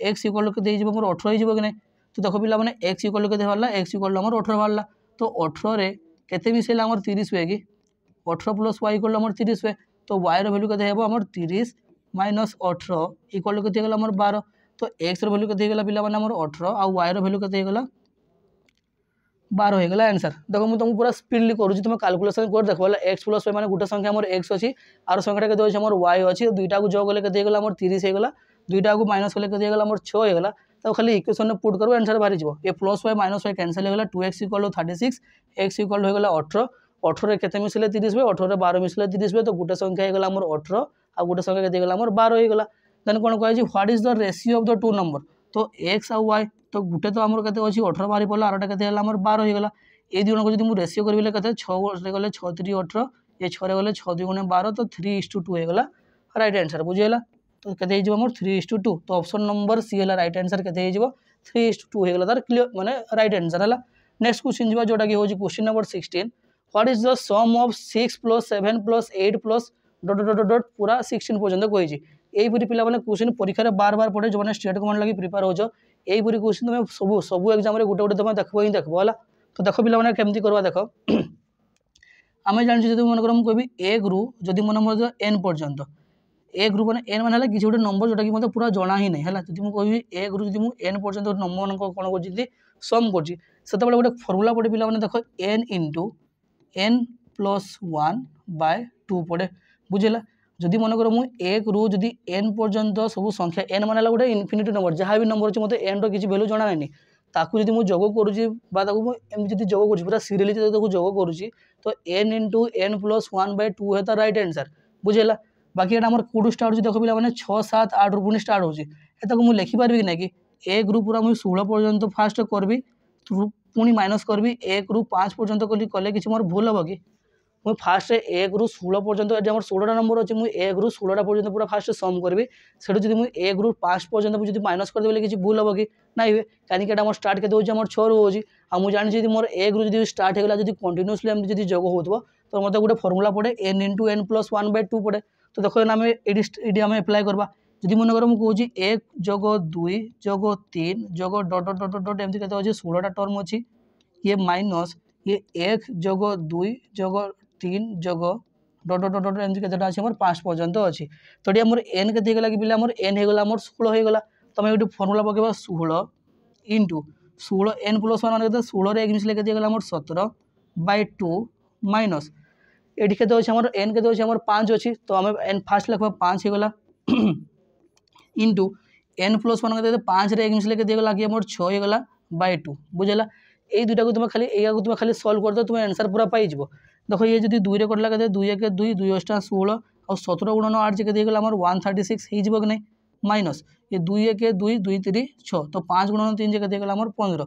A: এক্স ইকলকে দিয়ে যাব আমার অঠর হয়ে কি না তো দেখ পিলা মানে এক্স ইকলকে দিয়ে বাহারা এক্স ইকল আমার অঠর বাহারা তো অঠরের কেতে মিশাইলে আমার তিরিশ হুয়ে কি অঠর প্লস ওয়াই ইকল আমার তিরিশ হুয়ে তো ওয়াইর ভ্যালু কেতে হব আমার তিরিশ মাইনস অঠর ইকল কেতে গেল আমার বার তো এক্সর ভ্যালু কেতে হয়ে গেল পিলা মানে আমার অঠর আর ওয়াইর ভ্যালু কেতে হয়ে গেল बार हो गला आंसर देख मुझे पूरा स्पीडली करुच्ची तुम कालकुलेसन कर देख बोले एक्स प्लस वाई मैंने गोटे संख्या मोर एक्स अच्छी आर संख्या के अच्छे मोर वाई अच्छी दुईटा को जोग लेके देगला मोर तीस होगा दुईटा को माइनस लेके देगला मोर छगला तो खाली इक्वेसन में पुट करो आंसर बाहर जाए plus y minus y cancel होगा two x equal thirty six x equal होगा अठर अठर के मिसले तीस वे अठर बार मिसले तीस वे तो गोटे संख्या होगा मोर अठर आ गोटे संख्या के बार होगा देन कौन कहे what is the ratio of the two number तो एक्स आउ वाई तो गोटे तो आमर के अठर बाहरी पड़ा आरटा के बार होगा ये दुई जन को जब रेसीो करी कैसे छे गले छी अठर ये छः गले छ दुई गुणे बार तो थ्री इज टू टू होगा रईट आनसर बुझेगा तो कैसे आम थ्री इज टू टू तो अप्सन नंबर सी है रईट आनसर कैसे थ्री इज टू टू होगा तार क्लीयर मैंने रईट आनसर है नेक्स्ट क्वेश्चन जी जोटा कि हूँ question number sixteen what is the sum of six plus seven plus eight plus dot dot dot पूरा सिक्सटीन पर्यटन कही ଏହିପରି ପିଲାମାନେ କୋଶ୍ଚିନ୍ ପରୀକ୍ଷାରେ ବାର ବାର ପଡ଼େ ଯେଉଁମାନେ ଷ୍ଟେଟ୍ କମାଣ୍ଡ ଲାଗି ପ୍ରିପେୟାର ହେଉଛ ଏହିପରି କୋଶ୍ଚିନ୍ ତୁମେ ସବୁ ସବୁ ଏକ୍ଜାମ୍ରେ ଗୋଟେ ଗୋଟେ ତୁମେ ଦେଖିବ ହିଁ ଦେଖିବ ହେଲା ତ ଦେଖ ପିଲାମାନେ କେମିତି କରିବା ଦେଖ ଆମେ ଜାଣିଛୁ ଯଦି ମନେକର ମୁଁ କହିବି ଏ ଗ୍ରୁ ଯଦି ମନେ ମୋର ଏନ୍ ପର୍ଯ୍ୟନ୍ତ ଏ ଗ୍ରୁପ୍ ମାନେ ଏନ୍ ମାନେ ହେଲା କିଛି ଗୋଟେ ନମ୍ବର ଯେଉଁଟାକି ମୋତେ ପୁରା ଜଣା ହିଁ ନାହିଁ ହେଲା ଯଦି ମୁଁ କହିବି ଏ ଗ୍ରୁପ୍ ଯଦି ମୁଁ ଏନ୍ ପର୍ଯ୍ୟନ୍ତ ନମ୍ବର କ'ଣ କରୁଛି ଯଦି ସମ୍ କରୁଛି ସେତେବେଳେ ଗୋଟେ ଫର୍ମୁଲା ପଡ଼େ ପିଲାମାନେ ଦେଖ n into n plus one by two ପଡ଼େ ବୁଝିଲା যদি মনে কর মু এক রু যদি এন পর্যন্ত সবু সংখ্যা এন মানে গোটে ইনফিনিটি নম্বর যা বি নম্বর অছে মতো এন্র কিছু ভ্যালু জনা নাই তাকে যদি মু যোগ করুছি বা তাকে এমনি যদি যোগ করছি পুরা সিরিয়ালি যদি তাকে যোগ করুছি তো n into n plus one by two হয়ে তার রাইট আনসার বুঝেলা বাকি এটা আমার কোটু স্টার্ট হচ্ছে দেখ পিলা মানে ছ সাত আট রু পুনি স্টার্ট হচ্ছে এটাকে মু লেখিপারি কি না কি এক রু পুরা মু ষোল পর্যন্ত ফার্স্ট করবি পুনি মাইনস করবি এক রু পাঁচ পর্যন্ত কলে কিছু মোর ভুল হব কি ମୁଁ ଫାଷ୍ଟ ଏକରୁ ଷୋହଳ ପର୍ଯ୍ୟନ୍ତ ଏଠି ଆମର ଷୋହଳଟା ନମ୍ବର ଅଛି ମୁଁ ଏକରୁ ଷୋହଳଟା ପର୍ଯ୍ୟନ୍ତ ପୁରା ଫାଷ୍ଟ ସମ୍ କରିବି ସେଠୁ ଯଦି ମୁଁ ଏକରୁ ପାଞ୍ଚ ପର୍ଯ୍ୟନ୍ତ ମୁଁ ଯଦି ମାଇନସ୍ କରିଦେବି କିଛି ଭୁଲ ହେବ କି ନାଇଁ ହୁଏ କାହିଁକି ଏଇଟା ଆମର ଷ୍ଟାର୍ଟ କେତେ ହେଉଛି ଆମର ଛଅରୁ ହେଉଛି ଆଉ ମୁଁ ଜାଣିଛି ଯଦି ମୋର ଏକରୁ ଯଦି ଷ୍ଟାର୍ଟ ହେଇଗଲା ଯଦି କଣ୍ଟିନ୍ୟୁସଲି ଏମିତି ଯଦି ଯୋଗ ହେଉଥିବ ତ ମୋତେ ଗୋଟେ ଫର୍ମୁଲା ପଡ଼େ n into n plus one by two ପଡ଼େ ତ ଦେଖ ଆମେ ଏଠି ଏଠି ଆମେ ଆପ୍ଲାଏ କରିବା যদি মনে করো কুচি এক যোগ দুই যোগ তিন যোগ ডট ডট ডট ডট এমতি কত অছে ষোলটা টর্ম অছি ইয়ে মাইনস ইয়ে এক যোগ দুই যোগ তিন যোগ ডট ডট ডট ଏମିତି କେତେଟା ଅଛି ଆମର ପାଞ୍ଚ ପର୍ଯ୍ୟନ୍ତ ଅଛି ତ ଏଠି ଆମର ଏନ୍ କେତେ ହେଇଗଲା କି ପିଲା ଆମର ଏନ୍ ହେଇଗଲା ଆମର ଷୋହଳ ହେଇଗଲା ତ ଆମେ ଏଠି ଫର୍ମୁଲା ପକାଇବା ଷୋହଳ ଇଣ୍ଟୁ ଷୋହଳ ଏନ୍ ପ୍ଲସ୍ ୱାନ୍ କେତେ ଷୋହଳରେ ଏକ ମିଶିଲେ କେତେ ହେଇଗଲା ଆମର ସତର ବାଇ ଟୁ ମାଇନସ୍ ଏଠି କେତେ ଅଛି ଆମର ଏନ୍ କେତେ ଅଛି ଆମର ପାଞ୍ଚ ଅଛି ତ ଆମେ ଏନ୍ ଫାର୍ଷ୍ଟ ଲେଖିବା ପାଞ୍ଚ ହେଇଗଲା ଇଣ୍ଟୁ এন প্লস ওয়ান কেতে পাঁচরে এক মিশলে কেতে গেল আগে আমার ছ হয়ে গেল বাই টু বুঝলা এই দুইটাকে তুমি খালি এইটাকে তুমি খালি সলভ করে দাও তুমি আনসার পুরা পাই যাব দেখো ইয়ে যদি দুইরে কোটা লাগে দুই একে দুই দুই অষ্টা ষোলো ଆଉ ସତର ଗୁଣନ ଆଠ ଯେକେ ଦେଇଗଲା ଆମର ୱାନ୍ ଥାର୍ଟି ସିକ୍ସ ହେଇଯିବ କି ନାହିଁ ମାଇନସ୍ ଏ ଦୁଇ ଏକ ଦୁଇ ଦୁଇ ତିନି ଛଅ ତ ପାଞ୍ଚ ଗୁଣନ ତିନି ଯେକେ ଦେଇଗଲା ଆମର ପନ୍ଦର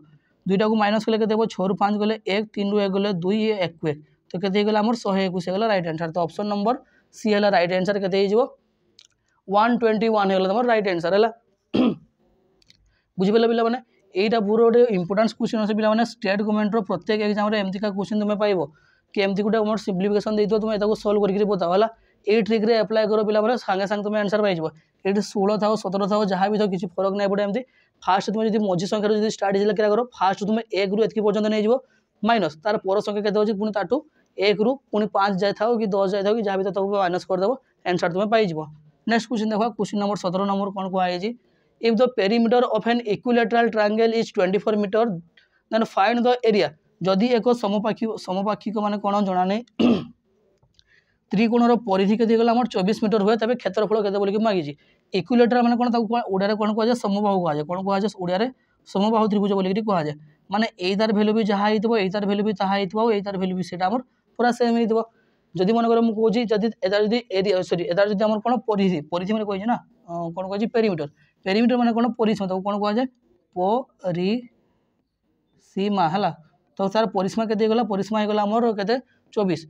A: ଦୁଇଟାକୁ ମାଇନସ୍ କଲେ କେତେ ହେବ ଛଅରୁ ପାଞ୍ଚ ଗଲେ ଏକ ତିନିରୁ ଏକ ଗଲେ ଦୁଇ ଏକକୁ ଏକ ତ କେତେ ହେଇଗଲା ଆମର ଶହେ ଏକୋଇଶ ହେଇଗଲା ରାଇଟ୍ ଆନ୍ସର୍ ତ ଅପସନ୍ ନମ୍ବର ସି ହେଲା ରାଇଟ୍ ଆନ୍ସର୍ କେତେ ହେଇଯିବ ୱାନ୍ ଟ୍ୱେଣ୍ଟି ୱାନ୍ ହେଇଗଲା ତମର ରାଇଟ୍ ଆନ୍ସର୍ ହେଲା ବୁଝିପାରିଲେ ପିଲାମାନେ ଏଇଟା ପୁରା ଗୋଟେ ଇମ୍ପୋର୍ଟାନ୍ସ କ୍ୱେଶ୍ଚନ୍ ଅଛି ପିଲାମାନେ ଷ୍ଟେଟ୍ ଗଭର୍ଣ୍ଣମେଣ୍ଟର ପ୍ରତ୍ୟେକ ଏକ୍ଜାମ୍ରେ ଏମିତିକା କ୍ୱେଶ୍ଚନ୍ ତୁମେ ପାଇବ କେମିତି ଗୋଟେ ମୋର ସିମ୍ପ୍ଲିଫିକେସନ୍ ଦେଇଥିବ ତୁମେ ତାକୁ ସଲ୍ଭ କରିକି ବତାଅ ହେଲା ଏଇ ଟ୍ରିକ୍ରେ ଆପ୍ଲାଏ କର ପିଲାମାନେ ସାଙ୍ଗେ ସାଙ୍ଗେ ତୁମେ ଆନ୍ସର୍ ପାଇଯିବ ଏଇଠି ଷୋହଳ ଥାଉ ସତର ଥାଉ ଯାହା ବି ଥାଉ କିଛି ଫରକ ନାହିଁ ପଡ଼େ ଏମିତି ଫାଷ୍ଟ ତୁମେ ଯଦି ମଝି ସଂଖ୍ୟାରୁ ଯଦି ଷ୍ଟାର୍ଟ ହେଇଥିଲା କ୍ରିୟା କର ଫାଷ୍ଟ ତୁମେ ଏକରୁ ଏତିକି ପର୍ଯ୍ୟନ୍ତ ନେଇଯିବ ମାଇନସ୍ ତାର ପର ସଂଖ୍ୟା କେତେ ହେଉଛି ପୁଣି ତାଠୁ ଏକରୁ ପୁଣି ପାଞ୍ଚ ଯାଇଥାଉ କି ଦଶ ଯାଇଥାଉ କି ଯାହା ବି ତାକୁ ମାଇନସ୍ କରିଦେବ ଆନ୍ସର୍ ତୁମେ ପାଇଯିବ ନେକ୍ସଟ କୋଶ୍ଚିନ୍ ଦେଖ କୋଶ୍ଚିନ୍ नंबर ସତର ନମ୍ବର କଣ କୁହାଯାଇଛି if the perimeter of an equilateral triangle is twenty four metre then find the area ଯଦି ଏକ ସମପାକ୍ଷୀ ସମପାକ୍ଷିକ ମାନେ କ'ଣ ଜଣା ନାହିଁ ত্রিকোণর পরিধি কেতে গেলে আমার চব্বিশ মিটর হুয়ে তবে ক্ষেত্রফল কেতে বলি মাগিছি ইকুইলেটর মানে কোণ তাকে ওড়িয়ার কোণ কুহযায় সমবাহু কুহযায় কোণ কুহযায় ওড়িয়ার সমবাহু ত্রিভুজ বলিকি কুহযায় মানে এই তার ভ্যালু বি যা হইথব এই তার ভ্যালু বি তাহা হইথব এই তার ভ্যালু বি সেটা আমার পুরা সেম হইথব যদি মনে করো মু কোচি যদি এদার যদি এরিয়া সরি এদার যদি আমার কোণ পরিধি পরিধি মানে কইছি না কোণ কইছি পেরিমিটর পেরিমিটর মানে কোণ পরিসীমা তাকে কোণ কুহযায় পরিসীমা হলা তো তার পরিসীমা কেতে হয়ে গলা পরিসীমা হয়ে গলা আমার কেতে চবিশ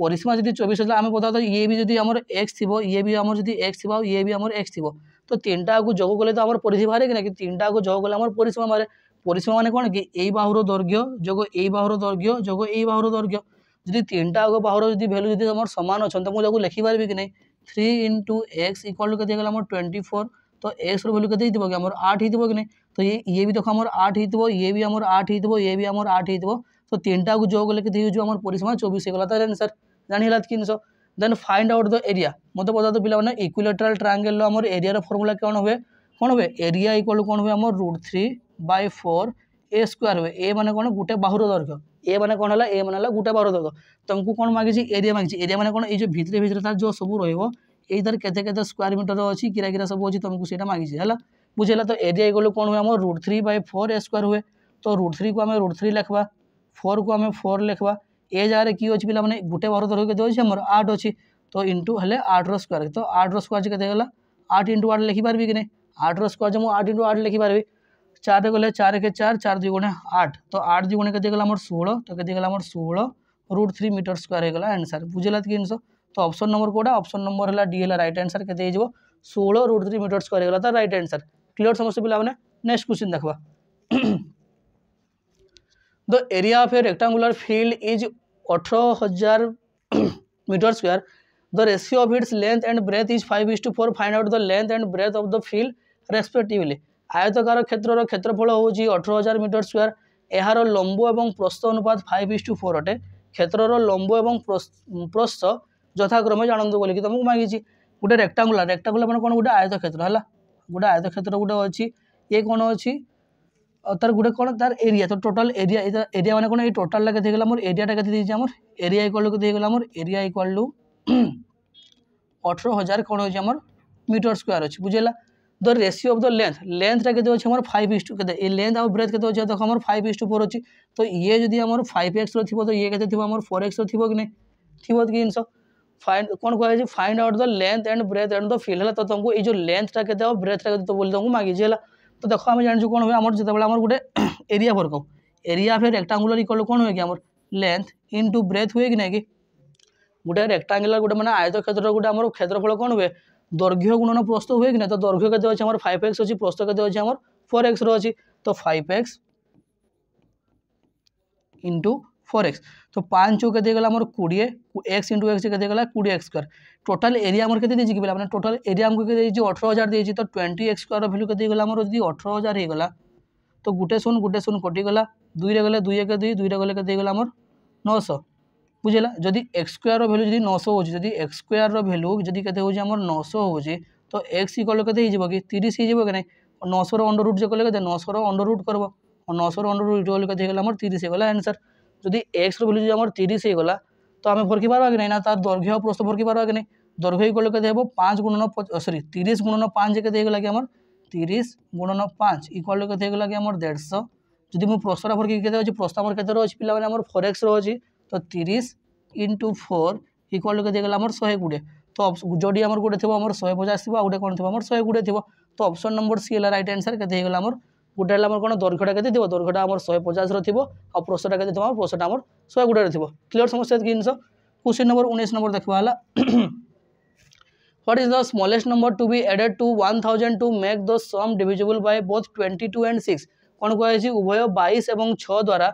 A: পরিসীমা যদি চবিশ হলে আমি কথা ইয়ে বি যদি আমার এক্স থিব ইয়ে বি আমার যদি এক্স থিব ইয়ে বি আমার এক্স থিব তো তিনটাকে যোগ কলে তো আমার পরিসীমা হারে কি না কি তিনটাকে যোগ কলে আমার পরিসীমা মারে পরিসীমা মানে কোণ কি এই বাহুর দৈর্ঘ্য যোগ এই বাহুর দৈর্ঘ্য যোগ এই বাহুর দৈর্ঘ্য যদি তিনটা বাহুর যদি ভ্যালু যদি আমার সমান অনেক তো মুখ লিখিপারি কি না three into x equal to কেতে গেল আমার টোয়েন্টি ফোর তো এক্সর ভ্যালু কেতে হয়ে কি আমার আট হয়ে কি না तो ये ये भी देखो हमारे आठ ही थो ये भी हमारे आठ ही थो ये भी हमारे आठ ही थो तो तीन टाक जोग लेके जो हमारे परिसीमा चौबीस होगा तो आंसर जानी कि जिन then find out the area मत बता दो पे इक्विलेटराल ट्राएंगल आम एरिया फर्मुला कौन हुए कौन हुए एरिया इक्वाल कौन हुए आम root three by four a square हुए ए मैंने कौन गोटे बाहर दर्घ्य ए मैंने कौन है ए मैंने गोटे बाहर दर्घ्य तुमको कौन मागिजी एरिया मागिजी एरिया मैंने कौन ये भितर भितर तार जो सब रोक এইটার কেতে কেতে স্কোয়ার মিটর অছি কিরা কিরা সব অছি তোমাকে সেটা মাগিছি হ্যাঁ बुझेगा तो एरिया इक्वल कौन हुए आम three by four a square हुए तो रुट थ्री को आम रुट थ्री लिखवा फोर को आम फोर लिखवा ए जगह कि अच्छे पे गोटे बार तरह के आम आठ अच्छी तो इंटू हेल्ले आठ रोयर तो आठ रोयर के आठ इंटू आठ लिखिपार कि नहीं आठ रोयर मुझे आठ इंटू आठ लिखिपारि चार गले चार एक चार चार दुई गुणे आठ तो आठ दुई गुणे के आम षोह तो कहते आम षोह रुट थ्री मीटर स्क्वयर होगा आंसर बुझेगा कि जिनस तो अप्सन नंबर कौटा अप्सन नंबर है डी है रईट आंसर के षोह रुट थ्री मीटर स्क्वयर होगा तो रईट आंसर क्लियर समस्त पे नेक्स्ट क्वेश्चन देखा the area of a rectangular field is अठर हजार metre square the ratio of its length and breadth is 5 is to 4 find out the length and breadth of the field respectively আয়তকার ক্ষেত্রর ক্ষেত্রফল হচ্ছে অঠর হাজার মিটর square এর লম্ব এবং প্রস্থ অনুপাত ফাইভ ইস টু ফোর অটে ক্ষেত্রর লম্ব এবং প্রস্থ যথাক্রমে জাণতু বলি তোমাকে মাগিছি গোটে রেক্টাঙ্গুলার রেক্টাঙ্গুলার মানে কোণ গোটে আয়তক্ষেত্র হল ଗୋଟେ ଆୟତକ୍ଷେତ୍ର ଗୋଟେ ଅଛି ଇଏ କ'ଣ ଅଛି ତାର ଗୋଟେ କ'ଣ ତାର ଏରିଆ ତ ଟୋଟାଲ ଏରିଆ ଏରିଆ ମାନେ କ'ଣ ଏଇ ଟୋଟାଲଟା କେତେ ହେଇଗଲା ଆମର ଏରିଆଟା କେତେ ଦେଇଛି ଆମର ଏରିଆ ଇକ୍ୱାଲ୍ କେତେ ହେଇଗଲା ଆମର ଏରିଆ ଇକ୍ୱାଲ୍ ଟୁ ଅଠର ହଜାର କ'ଣ ହେଉଛି ଆମର ମିଟର ସ୍କୋୟାର ଅଛି ବୁଝିଲା the ratio of the length ଲେନ୍ଥଟା କେତେ ଅଛି ଆମର ফাইভ ইস টু কেতে এই লেন্থ আর ব্রেথ কেতে আছে দেখো আমার ফাইভ ইস টু ফোর অছি তো ইয়ে যদি আমার ফাইভ এক্সর থিব তো ইয়ে কেতে থিব আমার ফোর এক্সর থিব কি নাই থিব কি জিনিস फाइंड कौन कहे find out the length and breadth and the field है तो तुमको ये जो लेंथ टा के ब्रेथ टा तो बोल तुमको मागिजे है तो देख आम जानू कौन हुए आम जो गोटे एरिया वर्क एरिया फिर रेक्टांगुलर इक्वल कौन हुए कि आम लेंथ इन टू ब्रेथ हुए कि ना कि गोटे रेक्टांगुलर गोटे मैंने आयत क्षेत्र गोटे आम क्षेत्रफल कौन हुए দৈর্ঘ্য গুণন প্রস্থ হুয়ে কি না তো দৈর্ঘ্য কেতে অছে আমার ফাইভ এক্স অছি প্রস্থ কেতে অছে আমার ফোর এক্স রয়েছে তো five x into four x तो पाँच चौके दे गला कोड़े एक्स इंटू एक्स के देगा कोड़े एक्स स्क्वायर टोटाल एरिया के दे बोले अपना टोटाल एरिया आमको अठर हजार दे तो ट्वेंटी एक्स स्क्वायर भैल्यू कैसे दे गला अठर हजार तो हो गला तो गोटे शून गोटे शून कटिगला दुई गले दुई एक दुई दुई गले देगला नौश बुझेगा जदि एक्स स्क्र भैल्यू जब नौश होदि एक्स स्क्वयर भैल्यू जदि के आम नौश हो तो एक्स इक्वल के कि तीस हो ना नौशर अंडर रुट जो कले नौशर अंडर रुट कर नौशर अंडर रुट कल तीस होगा आंसर जदि एक्स भैल्यू जो तीस होगा तो आम फरकी पार्बा कि ना तार दर्घ्य और प्रस्त फरकी पार्बा कि ना दर्घ्य कल के हम पाँच गुणन सरी तीस गुणन पाँच कैसेगला कि तीस गुणन पाँच इक्वाल के होगा कि देरश जो मुझ प्रस्तर फरकी के प्रस्त आम कैसे फोर एक्स रोचे तो तीस इंटु फोर इक्वाल के होगा शहे कोड़े तो जो गोटे थोड़ा शहे पचास थोड़ा गोटे कौन थोड़ा शहे कोड़े थोड़ा तो अप्सन नंबर सी है रईट आन्सर के होगा গোটে হলে আমার কোণ দৈর্ঘ্যটা কেতে থাকবে দৈর্ঘ্যটা আমার শহে পচাশর থাকবে আর প্রোষটা কেতে থাকবে প্রোষটা আমার শহে গোটের থাকবে ক্লিয়ার সমস্যা এত জিনিস কোশ্চিন নম্বর উনিশ নম্বর দেখা হল what is the smallest number to be added to 1000 to make the sum divisible by both 22 and 6 কোন কয়েছি উভয় 22 এবং 6 দ্বারা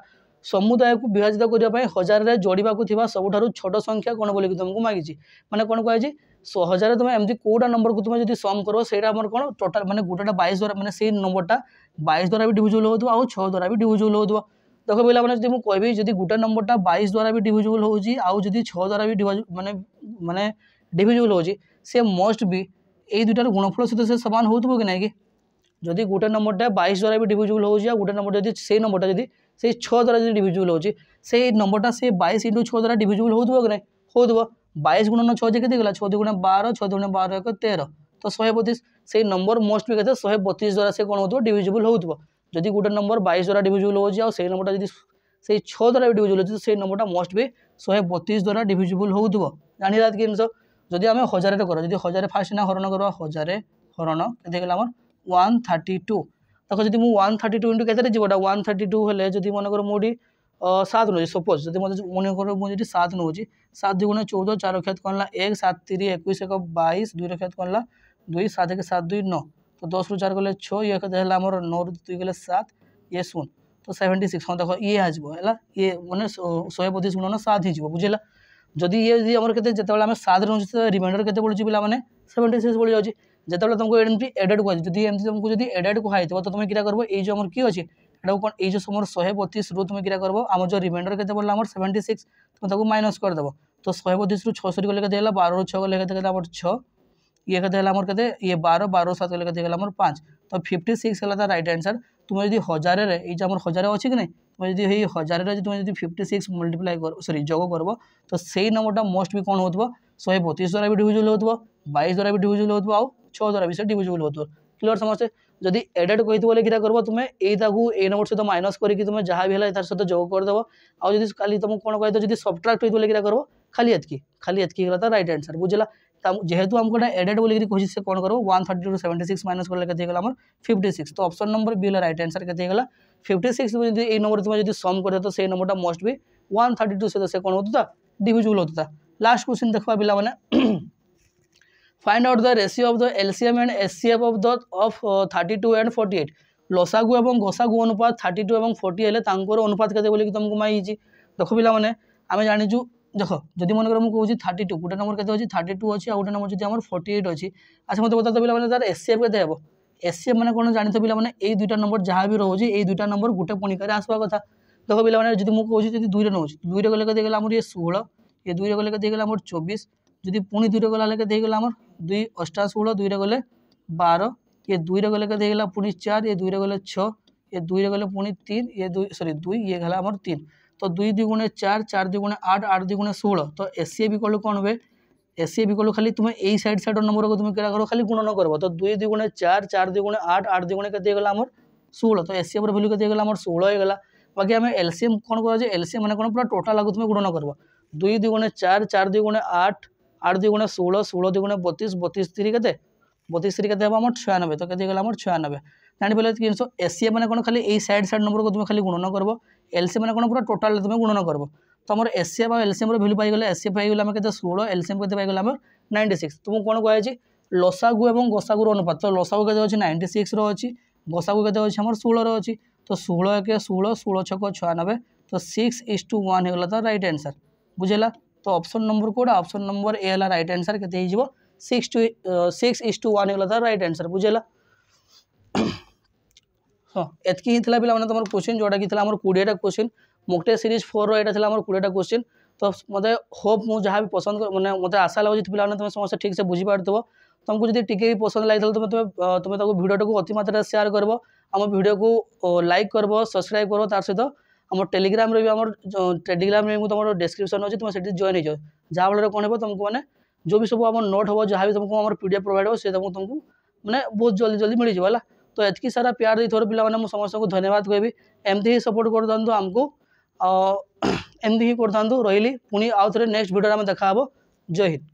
A: সমুদায়কু বিভাজিত করিবা পাই হাজারে জড়িবাকু থিবা সবুঠারু ছোট সংখ্যা কোন বলি তোমাকে মাগিছি মানে কোন কয়েছি হাজারে তুমি এমতি কোটা নম্বরকু তুমি যদি সম করো সেটা আমার কোন টোটাল মানে গোটাটা 22 দ্বারা মানে সেই নম্বরটা बैश द्वारा भी डिजुल हो छ द्वारा भी डिजुल हो देख पे जब कहि जी गोटे नंबर टाइम बैस द्वारा भी डिजुल होती छ द्वारा भी मैंने मानने डिजुल हो मस्ट भी यही दुईटार गुणफल सहित से सामान हो कि नहीं कि जदि गोटे नंबर टाइम बैस द्वारा भी डिजुल हो गए नंबर जब से नंबर टाइम जी से छ द्वारा डिजुल हो नंबर टाइम से बैस इंटू छ द्वारा डिजुल हो कि नहीं हो बैस गुण छः कितने गला छः दुगुण बार छः दुगुण बार एक तेरह তো ଶହେ ବତିଶ ସେଇ ନମ୍ବର ମୋଷ୍ଟ ବି କେତେ ଶହେ ବତିଶ ଦ୍ୱାରା ସେ କ'ଣ ହେଉଥିବ ଡିଭିଜିବୁଲ୍ ହେଉଥିବ ଯଦି ଗୋଟେ ନମ୍ବର ବାଇଶ ଦ୍ୱାରା ଡିଭିଜିବୁଲ୍ ହେଉଛି ଆଉ ସେଇ ନମ୍ବରଟା ଯଦି ସେଇ ଛଅ ଦ୍ୱାରା ବି ଡିଭିଜିବୁଲ୍ ହେଉଛି ସେଇ ନମ୍ବରଟା ମୋଷ୍ଟ ବି ଶହେ ବତିଶ ଦ୍ୱାରା ଡିଭିଜିବୁଲ୍ ହେଉଥିବ ଜାଣିଲା କି ଜିନିଷ ଯଦି ଆମେ ହଜାରରେ କର ଯଦି ହଜାରେ ଫାଷ୍ଟ ସିନା ହରଣ କରିବା ହଜାରେ ହରଣ କେତେ ହେଇଗଲା ଆମର ୱାନ୍ ଥାର୍ଟି ଟୁ ତାକୁ ଯଦି ମୁଁ ୱାନ୍ ଥାର୍ଟି ଟୁ ଇଣ୍ଟୁ କେତେରେ ଯିବଟା ୱାନ୍ ଥାର୍ଟି ଟୁ ହେଲେ ଯଦି ମନେକର ମୁଁ ଏଠି সাত নেছি সপোজ যদি মতো মনে করো মু যদি সাত নেছি সাত দুগুণে চৌদ চার অক্ষাত কনলা এক সাত তিরি একুশ এক বাইশ দুই অক্ষাত কনলা দুই সাত একে সাত দুই ন তো দশরু চার গেলে ছ ইয়ে দেখলে আমার নর দুই গেলে সাত ইয়ে শূন্য তো সেভেন্টি সিক্স ହଁ ଦେଖ ଇଏ ଆସିବ ହେଲା ଇଏ ମାନେ ଶହେ ବତିଶ ଗୁଣନ ସାତ ହେଇଯିବ ବୁଝିଲା ଯଦି ଇଏ ଯଦି ଆମର କେତେ ଯେତେବେଳେ ଆମେ ସାତରେ ନେଉଛୁ ରିମାଇଣ୍ଡର କେତେ ପଡ଼ୁଛି ପିଲାମାନେ ସେଭେଣ୍ଟି ସିକ୍ସ ପଡ଼ିଯାଉଛି ଯେତେବେଳେ ତୁମକୁ ଏମିତି ଏଡେଡ୍ କୁହାଯାଉଛି ଯଦି ଏମିତି ତୁମକୁ ଯଦି ଏଡେଡ୍ କୁହାଯାଇଥିବ ତ ତୁମେ କିରା କରିବ ଏଇ ଯେଉଁ ଆମର କିଏ ଅଛି ଏଟାକୁ କ'ଣ ଏଇ ଯେଉଁ ସମୟରେ ଶହେ ବତିଶରୁ ତୁମେ କିରା କରିବ ଆମର ଯେଉଁ ରିମାଇଣ୍ଡର କେତେ ପଡ଼ିଲା ଆମର ସେଭେଣ୍ଟି ସିକ୍ସ ତୁମେ ତାକୁ ମାଇନସ୍ କରିଦେବ ତ ଶହେ ବତିଶରୁ ଛଅଶରି ଗଲେ କେତେ ହେଲା ବାରରୁ ଛଅ ଗଲେ କେତେ କେତେ ଆମର ଛଅ ये कथा मोर के ये बार बार सात कथा मोर पाँच तो फिफ्टी सिक्स है रईट आनसर तुम जी हजार ये आम हजार अच्छे कि नहीं तुम जब ये हजारे तुम जब फिफ्टी सिक्स मल्टीप्लाई कर सरी जग कर तो से टाइम मोस्ट भी कौन हो शहे बतीस द्वारा भी डिजुल हो बैस द्वारा भी डिजुल हो छः द्वारा भी डिजुल हो क्लियर समस्त जदि एडेड कही थोड़े क्या कर तुम यू ए नंबर सहित माइनस करके तुम जहाँ भी है तार सहित तो जो करदेव आज कल तुमको कौन कहते जब सब्ट्राक्ट होते क्या कर खाली एतक खाली एतक रईट आनसर बुझेगा যেহেতু আমি এটা এডেড বলিকি কহিছি সে কোণ করব one thirty two seventy six minus করলে কেতে फिफ्टी सिक्स तो अप्सन नंबर बिल নম্বর বি হল রাইট আনসার কেতে হয়ে ফিফটি সিক্স যদি এই নম্বর তুমি যদি सम कर तो से नंबरटा मस्ट भी वन थर्टी टू से कौन होता था होता था लास्ट क्वेश्चन देखा पे find out the ratio of the LCM and HCF of the of thirty two and forty eight लसागु और घसागु अनुपात थर्टी टू और फोर्टी हेल्ले अनुपात के तुमको माइजी देख पे आम जानचु দেখো যদি মনে করো আমাকে হচ্ছে থার্টি টু গোটা নম্বর কেতে হচ্ছে থার্টি টু অছি আউটা নম্বর যদি আমার ফর্টি এইট অছি আচ্ছা মতো বলতে পিলামানে তার এসসিএফ কেতে হব এসসিএফ মানে কোণ জানিত পিলামানে এই দুইটা নম্বর যাহা বি রহুছি এই দুইটা নম্বর গোটে পণিকারে আসবা কথা দেখো পিলামানে যদি মু কହୁছি যদি দুইটা নেଉଛି দুইটা গলে কেতে গেলে আমার ইয়ে ষোহল ইয়ে দুইটা গলে কেতে গেলে আমার চব্বিশ যদি পুঁ দুইটা গলা লেখা দিয়ে গেলে আমার দুই অষ্টা ষোহল দুইটা গলে বার ইয়ে দুইটা গলে কেতে গেলে পুঁ চার ইয়ে দুইটা গলে ছ ইয়ে দুইটা গলে পুঁ তিন ইয়ে দুই সরি দুই ইয়ে গেলে আমার তিন तो दुई दुगुणे चार चार दुगुणे आठ आठ दुगुणे षोलो तो एस सी ए विकल्प कौन हुए एस सी ए विकल्प खाली तुम्हें यही सैड सैड नंबर को तुम क्या करो खाली गुणन करब तो दुई दुगुणे चार चार दुगुणे आठ आठ दुगुणे के आमर ষোলো তো এসিএম ভ্যালু কেতে গেল আমার ষোলো হয়ে গেল বাকি আমি এলসিএম কোণ করা যায় এলসিএম মানে কোণ পুরো টোটাল আগে তুমি গুণন করব দুই দুগুণে চার চার দুগুণে আট আট দুগুণে ষোলো ষোলো দুগুণে বত্রিশ বত্রিশ তিরি কেতে বত্রিশ তিরি কেতে হব আমার ছয়ানবে তো কেতে গেল আমার ছয়ানবে জাঁপারে কিন্তু এসিএম মানে কোণ খালি এই সাইড সাইড নম্বরকে তুমি খালি গুণন করব এলসিএম মানে কোন পুরো টোটাল তুমি গুণন করব তো আমার এসিএফ আর এলসিএমর ভ্যালু পাইগলে এসিএফ পাইগলে আমি কেতে ষোল এলসিএম কেতে পাইগলে আমার নাইনটি সিক্স তুমি কোণ কুহাইছি লসাগু এবং গোসাগুর অনুপাত তো লসাগু কেতে অছি নাইনটি সিক্সর অছি গোসাগু কেতে অছি আমার ষোলর অছি তো ষোল একে ষোল ষোল ছক ছয়ানবে তো সিক্স ইস টু ওয়ান হয়ে তার রাইট আনসার বুঝলা তো অপশন নম্বর কোটা অপশন নম্বর এ হল রাইট আনসার কেতে হয়ে six two six is two one হয়ে তার রাইট আনসার বুঝলা ହଁ ଏତିକି ହିଁ ଥିଲା ପିଲାମାନେ ତୁମର କୋଶ୍ଚିନ୍ ଯେଉଁଟାକି ଥିଲା ଆମର କୋଡ଼ିଏଟା କୋଶ୍ଚିନ୍ ମୋକ୍ ଟେଷ୍ଟ ସିରିଜ୍ ଫୋର୍ର ଏଇଟା ଥିଲା ଆମର କୋଡ଼ିଏଟା କୋଶ୍ଚିନ୍ ତ ମୋତେ ହୋପ୍ ମୁଁ ଯାହା ବି ପସନ୍ଦ ମାନେ ମୋତେ ଆଶା ଲାଗୁଛି ପିଲାମାନେ ତୁମେ ସମସ୍ତେ ଠିକ୍ସେ ବୁଝିପାରୁଥିବ ତୁମକୁ ଯଦି ଟିକେ ବି ପସନ୍ଦ ଲାଗିଥିଲା ତୁମେ ତୁମେ ତୁମେ ତାକୁ ଭିଡ଼ିଓଟାକୁ ଅତି ମାତ୍ରାରେ ସେୟାର କରିବ ଆମ ଭିଡ଼ିଓକୁ ଲାଇକ୍ କରିବ ସବସ୍କ୍ରାଇବ୍ କରିବ ତା ସହିତ ଆମ ଟେଲିଗ୍ରାମରେ ବି ଆମର ଟେଲିଗ୍ରାମରେ ମୁଁ ତୁମର ଡେସ୍କ୍ରିପସନ୍ ଅଛି ତୁମେ ସେଠି ଜଏନ୍ ହେଇଯାଅ ଯାହାଫଳରେ କ'ଣ ହେବ ତୁମକୁ ମାନେ ଯେଉଁ ବି ସବୁ ଆମର ନୋଟ୍ ହେବ ଯାହା ବି ତୁମକୁ ଆମର ପି ଡି ଏଫ୍ ପ୍ରୋଭାଇଡ଼୍ ହେବ ସେ ତୁମକୁ ତୁମକୁ ମାନେ ବହୁତ ଜଲ୍ଦି ଜଲ୍ଦି ମିଳିଯିବ ହେଲା तो एतक सारा प्यार दे थोड़ा पिला मैंने समस्त को धन्यवाद कहि एम सपोर्ट कर दिंतु आमको (clears throat) एमती ही कर रही पुणी आउ थे नेक्स्ट भिडे आम देखा जय हिंद